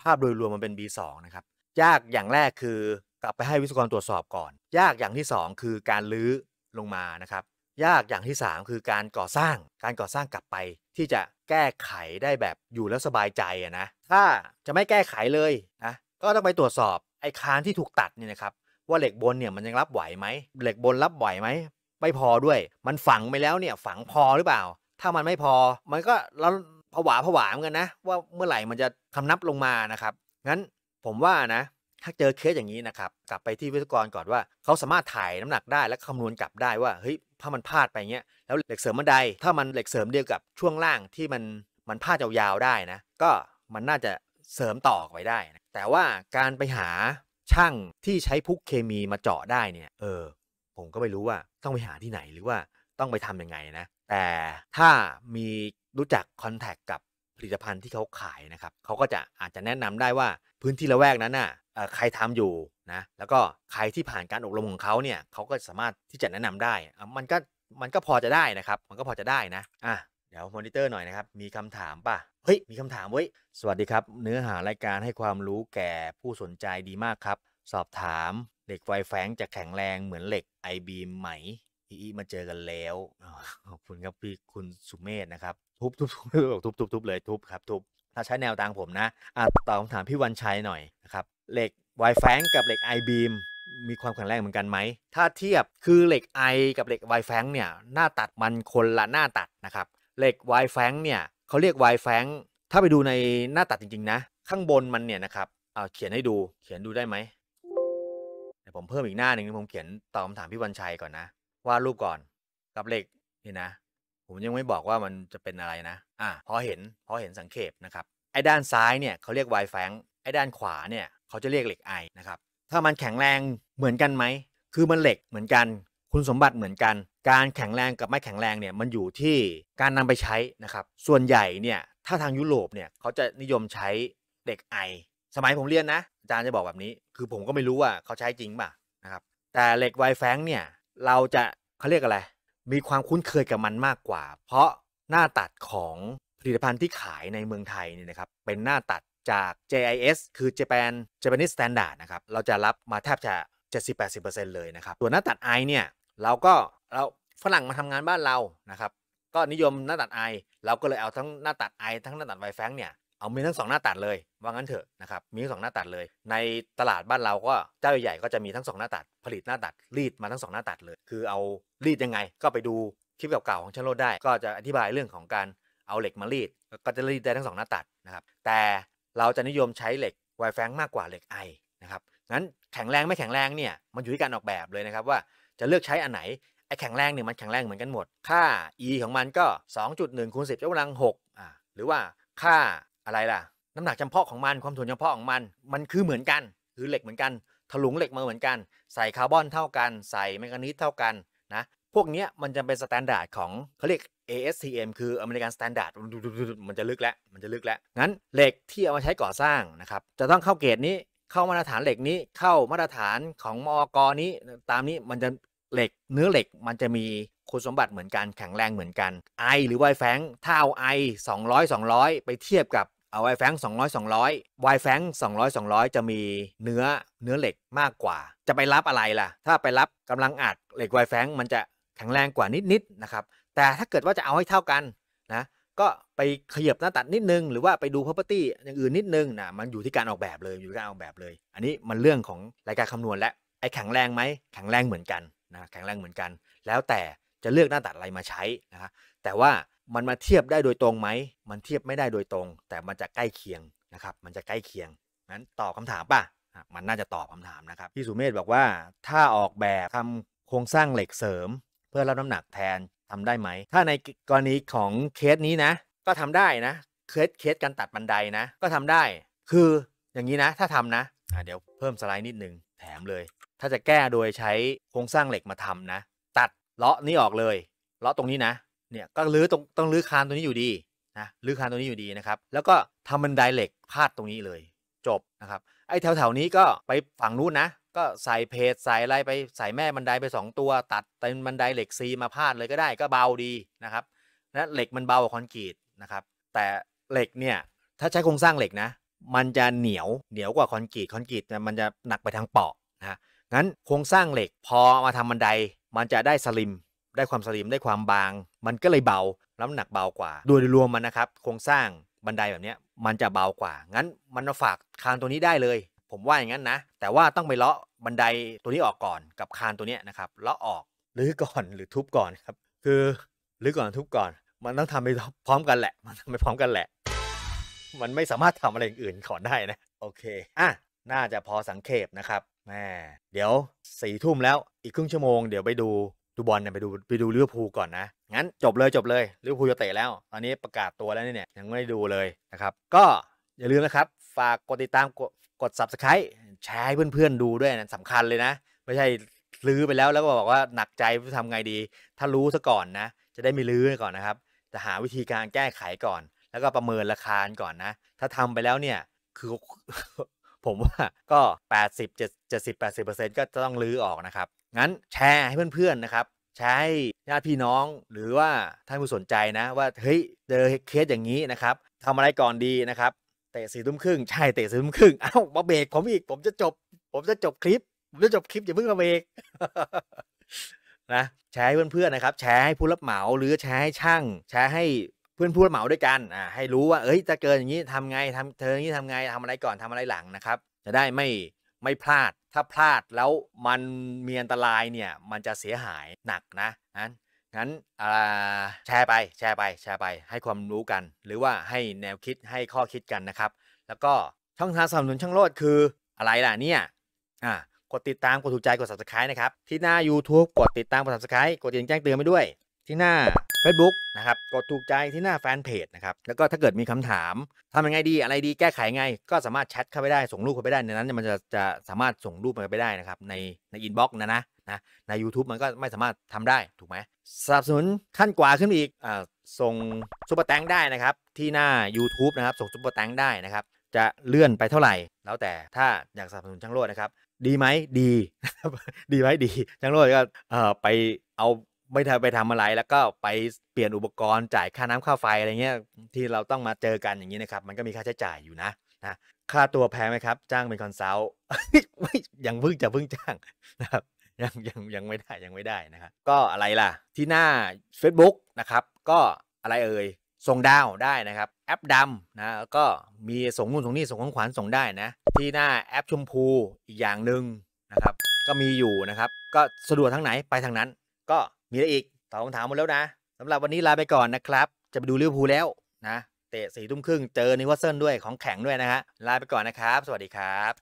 ภาพโดยรวมมันเป็น B2 นะครับยากอย่างแรกคือกลับไปให้วิศวกรตรวจสอบก่อน ยากอย่างที่ 2 คือการลื้อลงมานะครับยากอย่างที่ 3 คือการก่อสร้างการก่อสร้างกลับไป ที่จะแก้ไขได้แบบอยู่แล้วสบายใจนะ ถ้าจะไม่แก้ไขเลยนะก็ต้องไปตรวจสอบไอ้คานที่ถูกตัดนี่นะครับว่าเหล็กบนเนี่ยมันยังรับไหวไหมเหล็กบนรับไหวไหมไม่พอด้วย มันฝังไปแล้วเนี่ยฝังพอหรือเปล่า ถ้ามันไม่พอมันก็เราผวาผวาเหมือนกันนะว่าเมื่อไหร่มันจะคำนับลงมานะครับงั้นผมว่านะถ้าเจอเคสอย่างนี้นะครับกลับไปที่วิศวกรก่อนว่า เขาสามารถถ่ายน้ำหนักได้ และคำนวณกลับได้ว่า เฮ้ยถ้ามันพลาดไปเงี้ยแล้วเหล็กเสริมบันไดถ้ามันเหล็กเสริมเดียวกับช่วงล่างที่มันมันพลาดยาวๆได้นะก็มันน่าจะเสริมต่อไปได้นะแต่ว่าการไปหาช่างที่ใช้พุกเคมีมาเจาะได้เนี่ยเออ ผมก็ไม่รู้ว่าต้องไปหาที่ไหนหรือว่าต้องไปทํำยังไงนะแต่ถ้ามีรู้จักคอนแทคกับผลิตภัณฑ์ที่เขาขายนะครับเขาก็จะอาจจะแนะนำได้ว่าพื้นที่ละแวกนั้นน่ะใครทำอยู่นะแล้วก็ใครที่ผ่านการอบรมของเขาเนี่ยเขาก็สามารถที่จะแนะนำได้ มันก็มันก็พอจะได้นะครับมันก็พอจะได้นะอ่ะเดี๋ยวมอนิเตอร์หน่อยนะครับ มีคำถามป่ะ เฮ้ยมีคำถามเว้ย สวัสดีครับ เนื้อหารายการให้ความรู้แก่ผู้สนใจดีมากครับ สอบถามเหล็กไฟแฝงจะแข็งแรงเหมือนเหล็กไอบีมไหมอีมาเจอกันแล้ว ขอบคุณครับพี่คุณสุเมศนะครับทุบทุบทุบทุบทุบเลยทุบครับทุบถ้าใช้แนวทางผมนะอ่ะตอบคำถามพี่วันชัยหน่อยเหล็กไวแฟงกับเหล็กไอบีมมีความแข็งแรงเหมือนกันไหมถ้าเทียบคือเหล็กไอกับเหล็กไ f แฟงเนี่ยหน้าตัดมันคนละหน้าตัดนะครับเหล็กไ f แฟงเนี่ยเขาเรียกไ f แฟงถ้าไปดูในหน้าตัดจริง ๆนะ ข้างบนมันเนี่ยนะครับเอาเขียนให้ดูเขียนดูได้ไหมเดี๋ยวผมเพิ่มอีกหน้าหนึ่งผมเขียนตอบคำถามพี่วันชัยก่อนนะวาดรูปก่อนกับเหล็กนี่นะ ผมยังไม่บอกว่ามันจะเป็นอะไรนะอ่ะพอเห็นพอเห็นสังเขปนะครับไอ้ด้านซ้ายเนี่ยเขาเรียกไ f แฟงไอ้ด้านขวาเนี่ยเขาจะเรียก เหล็กไอนะครับ ถ้ามันแข็งแรงเหมือนกันไหม คือมันเหล็กเหมือนกัน คุณสมบัติเหมือนกัน การแข็งแรงกับไม่แข็งแรงเนี่ยมันอยู่ที่การนำไปใช้นะครับ ส่วนใหญ่เนี่ยถ้าทางยุโรปเนี่ยเขาจะนิยมใช้เหล็กไอ สมัยผมเรียนนะอาจารย์จะบอกแบบนี้ คือผมก็ไม่รู้ว่าเขาใช้จริงป่ะนะครับ แต่เหล็กไวแฟงเนี่ยเราจะเขาเรียกอะไร มีความคุ้นเคยกับมันมากกว่า เพราะหน้าตัดของผลิตภัณฑ์ที่ขายในเมืองไทยเนี่ยนะครับเป็นหน้าตัดจาก JIS คือ Japan Japanese Standard นะครับ เราจะรับมาแทบจะ 70-80%เลยนะครับตัวหน้าตัดไอเนี่ย เราก็เราฝรั่งมาทำงานบ้านเรา นะครับ ก็นิยมหน้าตัดไอ เราก็เลยเอาทั้งหน้าตัดไอ ทั้งหน้าตัดไวแฟงเนี่ย เอามีทั้ง2หน้าตัดเลย ว่างั้นเถอะนะครับ มีทั้งสองหน้าตัดเลย ในตลาดบ้านเราก็เจ้าใหญ่ก็จะมีทั้ง2หน้าตัด ผลิตหน้าตัดรีดมาทั้ง2หน้าตัดเลย คือเอารีดยังไง ก็ไปดูคลิปเก่าๆ ของชั้นโลดได้ ก็จะอธิบายเรื่องของการเอาเหล็กมารีด ก็จะรีดได้ทั้ง2หน้าตัดนะครับแต่เราจะนิยมใช้เหล็กไวแฟงมากกว่าเหล็กไอนะครับ งั้นแข็งแรงไม่แข็งแรงเนี่ยมันอยู่ที่การออกแบบเลยนะครับว่าจะเลือกใช้อันไหน ไอแข็งแรงเนี่ยมันแข็งแรงเหมือนกันหมด ค่า e ของมันก็ 2.1คูณ10ยกกำลัง6อ่าหรือว่าค่าอะไรล่ะ น้ำหนักจำเพาะของมัน ความถ่วงจำเพาะของมัน มันคือเหมือนกัน คือเหล็กเหมือนกันถลุงเหล็กมาเหมือนกัน ใส่คาร์บอนเท่ากัน ใส่แมกานีสเท่ากันพวกเนี้ยมันจะเป็นสแตนดาร์ดของเขาเรียก ASTM คืออเมริกันสแตนดาร์ดมันจะลึกแล้ว มันจะลึกแล้ว งั้นเหล็กที่เอามาใช้ก่อสร้างนะครับ จะต้องเข้าเกรดนี้ เข้ามาตรฐานเหล็กนี้ เข้ามาตรฐานของมอกนี้ ตามนี้มันจะเหล็กเนื้อเหล็กมันจะมีคุณสมบัติเหมือนกัน แข็งแรงเหมือนกันไอหรือไวแฟงถ้าเอาไอ200 200 ไปเทียบกับเอาไวแฟง200 200ไวแฟง200 200 จะมีเนื้อเนื้อเหล็กมากกว่า จะไปรับอะไรล่ะ ถ้าไปรับกำลังอัดเหล็กไวแฟงมันจะแข็งแรงกว่านิดๆ นะครับ แต่ถ้าเกิดว่าจะเอาให้เท่ากันนะ ก็ไปขยับหน้าตัดนิดนึง หรือว่าไปดู property อย่างอื่นนิดนึงนะมันอยู่ที่การออกแบบเลย อยู่ที่การออกแบบเลย อันนี้มันเรื่องของรายการคำนวณและไอ้แข็งแรงไหมแข็งแรงเหมือนกันนะ แข็งแรงเหมือนกัน แล้วแต่จะเลือกหน้าตัดอะไรมาใช้นะแต่ว่ามันมาเทียบได้โดยตรงไหม มันเทียบไม่ได้โดยตรง แต่มันจะใกล้เคียงนะครับ มันจะใกล้เคียงนั้นตอบคาถามป่ะ มันน่าจะตอบคำถามนะครับ พี่สุเมธบอกว่าถ้าออกแบบทำโครงสร้างเหล็กเสริมเพื่อรับน้ำหนักแทนทำได้ไหม ถ้าในกรณีของเคสนี้นะ ก็ทำได้นะเคสเคสการตัดบันไดนะก็ทำได้ คืออย่างนี้นะ ถ้าทำนะะเดี๋ยวเพิ่มสไลด์นิดนึงแถมเลย ถ้าจะแก้โดยใช้โครงสร้างเหล็กมาทำนะ ตัดเลาะนี่ออกเลยเลาะตรงนี้นะเนี่ยก็ลื้อตรงต้องลื้อคานตัวนี้อยู่ดีนะลื้อคานตัวนี้อยู่ดีนะครับ แล้วก็ทำบันไดเหล็กพาดตรงนี้เลย จบนะครับ ไอ้แถวๆนี้ก็ไปฝั่งนู้นนะก็ใส่เพจใส่อะไรไปใส่แม่บันไดไป 2 ตัวตัดเป็นบันไดเหล็กซีมาพาดเลยก็ได้ก็เบาดีนะครับนะเหล็กมันเบากว่าคอนกรีตนะครับ แต่เหล็กเนี่ยถ้าใช้โครงสร้างเหล็กนะ มันจะเหนียวเหนียวกว่าคอนกรีตคอนกรีตมันจะหนักไปทางเปาะนะงั้นโครงสร้างเหล็กพอมาทำบันไดมันจะได้สลิมได้ความสลิมได้ความบาง มันก็เลยเบาน้าหนักเบากว่า โดยรวมมันนะครับ โครงสร้างบันไดแบบนี้มันจะเบากว่า งั้นมันมาฝากคานตัวนี้ได้เลยผมว่าอย่างนั้นนะ แต่ว่าต้องไปเลาะบันไดตัวนี้ออกก่อนกับคานตัวนี้นะครับ เลาะออกหรือก่อนหรือทุบก่อนครับ คือหรือก่อนทุบก่อน มันต้องทำไปพร้อมกันแหละ มันทำไปพร้อมกันแหละ มันไม่สามารถทำอะไรอื่นขอได้นะ โอเค อ่ะ น่าจะพอสังเขปนะครับแม่เดี๋ยวสี่ทุ่มแล้ว อีกครึ่งชั่วโมงเดี๋ยวไปดูดูบอลเนี่ยไปดูไปดูเรือพูก่อนนะ งั้นจบเลยจบเลยเรือพูจะเตะแล้ว ตอนนี้ประกาศตัวแล้วเนี่ยยังไม่ได้ดูเลยนะครับ ก็อย่าลืมนะครับ ฝากกดติดตามกดกด subscribe แชร์ให้เพื่อนๆ ดูด้วยนะสำคัญเลยนะ ไม่ใช่ลื้อไปแล้วแล้วก็บอกว่าหนักใจทำไงดี ถ้ารู้ซะก่อนนะ จะได้ไม่ลื้อก่อนนะครับ จะหาวิธีการแก้ไขก่อน แล้วก็ประเมินราคาก่อนนะ ถ้าทำไปแล้วเนี่ยคือผมว่าก็ 80 70 80 ก็จะต้องลื้อออกนะครับ งั้นแชร์ให้เพื่อนๆนะครับแชร์้ญาติพี่น้อง หรือว่าท่านผู้สนใจนะ ว่า เฮ้ย เจอเคสอย่างนี้นะครับทำอะไรก่อนดีนะครับเตะสี่ทุ่มครึ่งใช่เตะสี่ทุ่มครึ่งเอ้ามาเบรกผมอีกผมจะจบ ผมจะจบคลิปผมจะจบคลิปอย่าเพิ่งมาเบรกนะแชร์ให้เพื่อนๆนะครับแชร์ให้ผู้รับเหมาหรือแชร์ให้ช่างแชร์ให้เพื่อนผู้รับเหมาด้วยกันอ่าให้รู้ว่าเอ้ยจะเกินอย่างนี้ทำไงทำเธออย่างนี้ทำไงทำอะไรก่อนทำอะไรหลังนะครับ จะได้ไม่ไม่พลาดถ้าพลาดแล้วมันมีอันตรายเนี่ยมันจะเสียหายหนักนะนั้นงั้นแชร์ไป แชร์ไป แชร์ไป ให้ความรู้กัน หรือว่าให้แนวคิด ให้ข้อคิดกันนะครับ แล้วก็ช่องทางสนับสนุนช่างโลดคืออะไรล่ะ เนี่ย อ่ากดติดตาม กดถูกใจ กด subscribe นะครับ ที่หน้า YouTube กดติดตาม กด subscribe กดกระดิ่งแจ้งเตือนไปด้วย ที่หน้า Facebook นะครับกดถูกใจที่หน้าแฟนเพจนะครับแล้วก็ถ้าเกิดมีคำถามทำยังไงดีอะไรดีแก้ไขไง ก็สามารถแชทเข้าไปได้ส่งรูปเข้าไปได้ ในนั้นมันจะจะสามารถส่งรูปไปได้นะครับในในอินบ็อกซ์นะนะนะ ใน YouTube มันก็ไม่สามารถทำได้ถูกไหมสนับสนุนขั้นกว่าขึ้นอีกอ่าส่งซุปเปอร์แตงได้นะครับ ที่หน้า YouTube นะครับส่งซุปเปอร์แตงได้นะครับจะเลื่อนไปเท่าไหร่แล้วแต่ถ้าอยากสนับสนุนช่างโลดนะครับดีไหมดีดีไหมดีช่างโลดก็เอ่อไปเอาไม่ได้ไปทำอะไรแล้วก็ไปเปลี่ยนอุปกรณ์จ่ายค่าน้ำค่าไฟอะไรเงี้ย ที่เราต้องมาเจอกันอย่างนี้นะครับ มันก็มีค่าใช้จ่ายอยู่นะนะ ค่าตัวแพงไหมครับ จ้างเป็นคอนซัลท์ยังเพิ่งจะเพิ่งจ้างนะครับยังยัง ยังไม่ได้ยังไม่ได้นะครับก็อะไรล่ะที่หน้า Facebook นะครับก็อะไรเอ่ยส่งดาวได้นะครับแอปดำนะก็มีส่งนู่นส่งนี่ส่งของขวัญส่งได้นะ ที่หน้าแอปชมพูอีกอย่างหนึ่งนะครับก็มีอยู่นะครับก็สะดวกทางไหนไปทางนั้นก็มีอะไรอีก ตอบคำถามหมดแล้วนะ สำหรับวันนี้ลาไปก่อนนะครับ จะไปดูลิเวอร์พูลแล้วนะ เตะสี่ทุ่มครึ่งเจอนิวคาสเซิลด้วยของแข็งด้วยนะฮะลาไปก่อนนะครับ สวัสดีครับ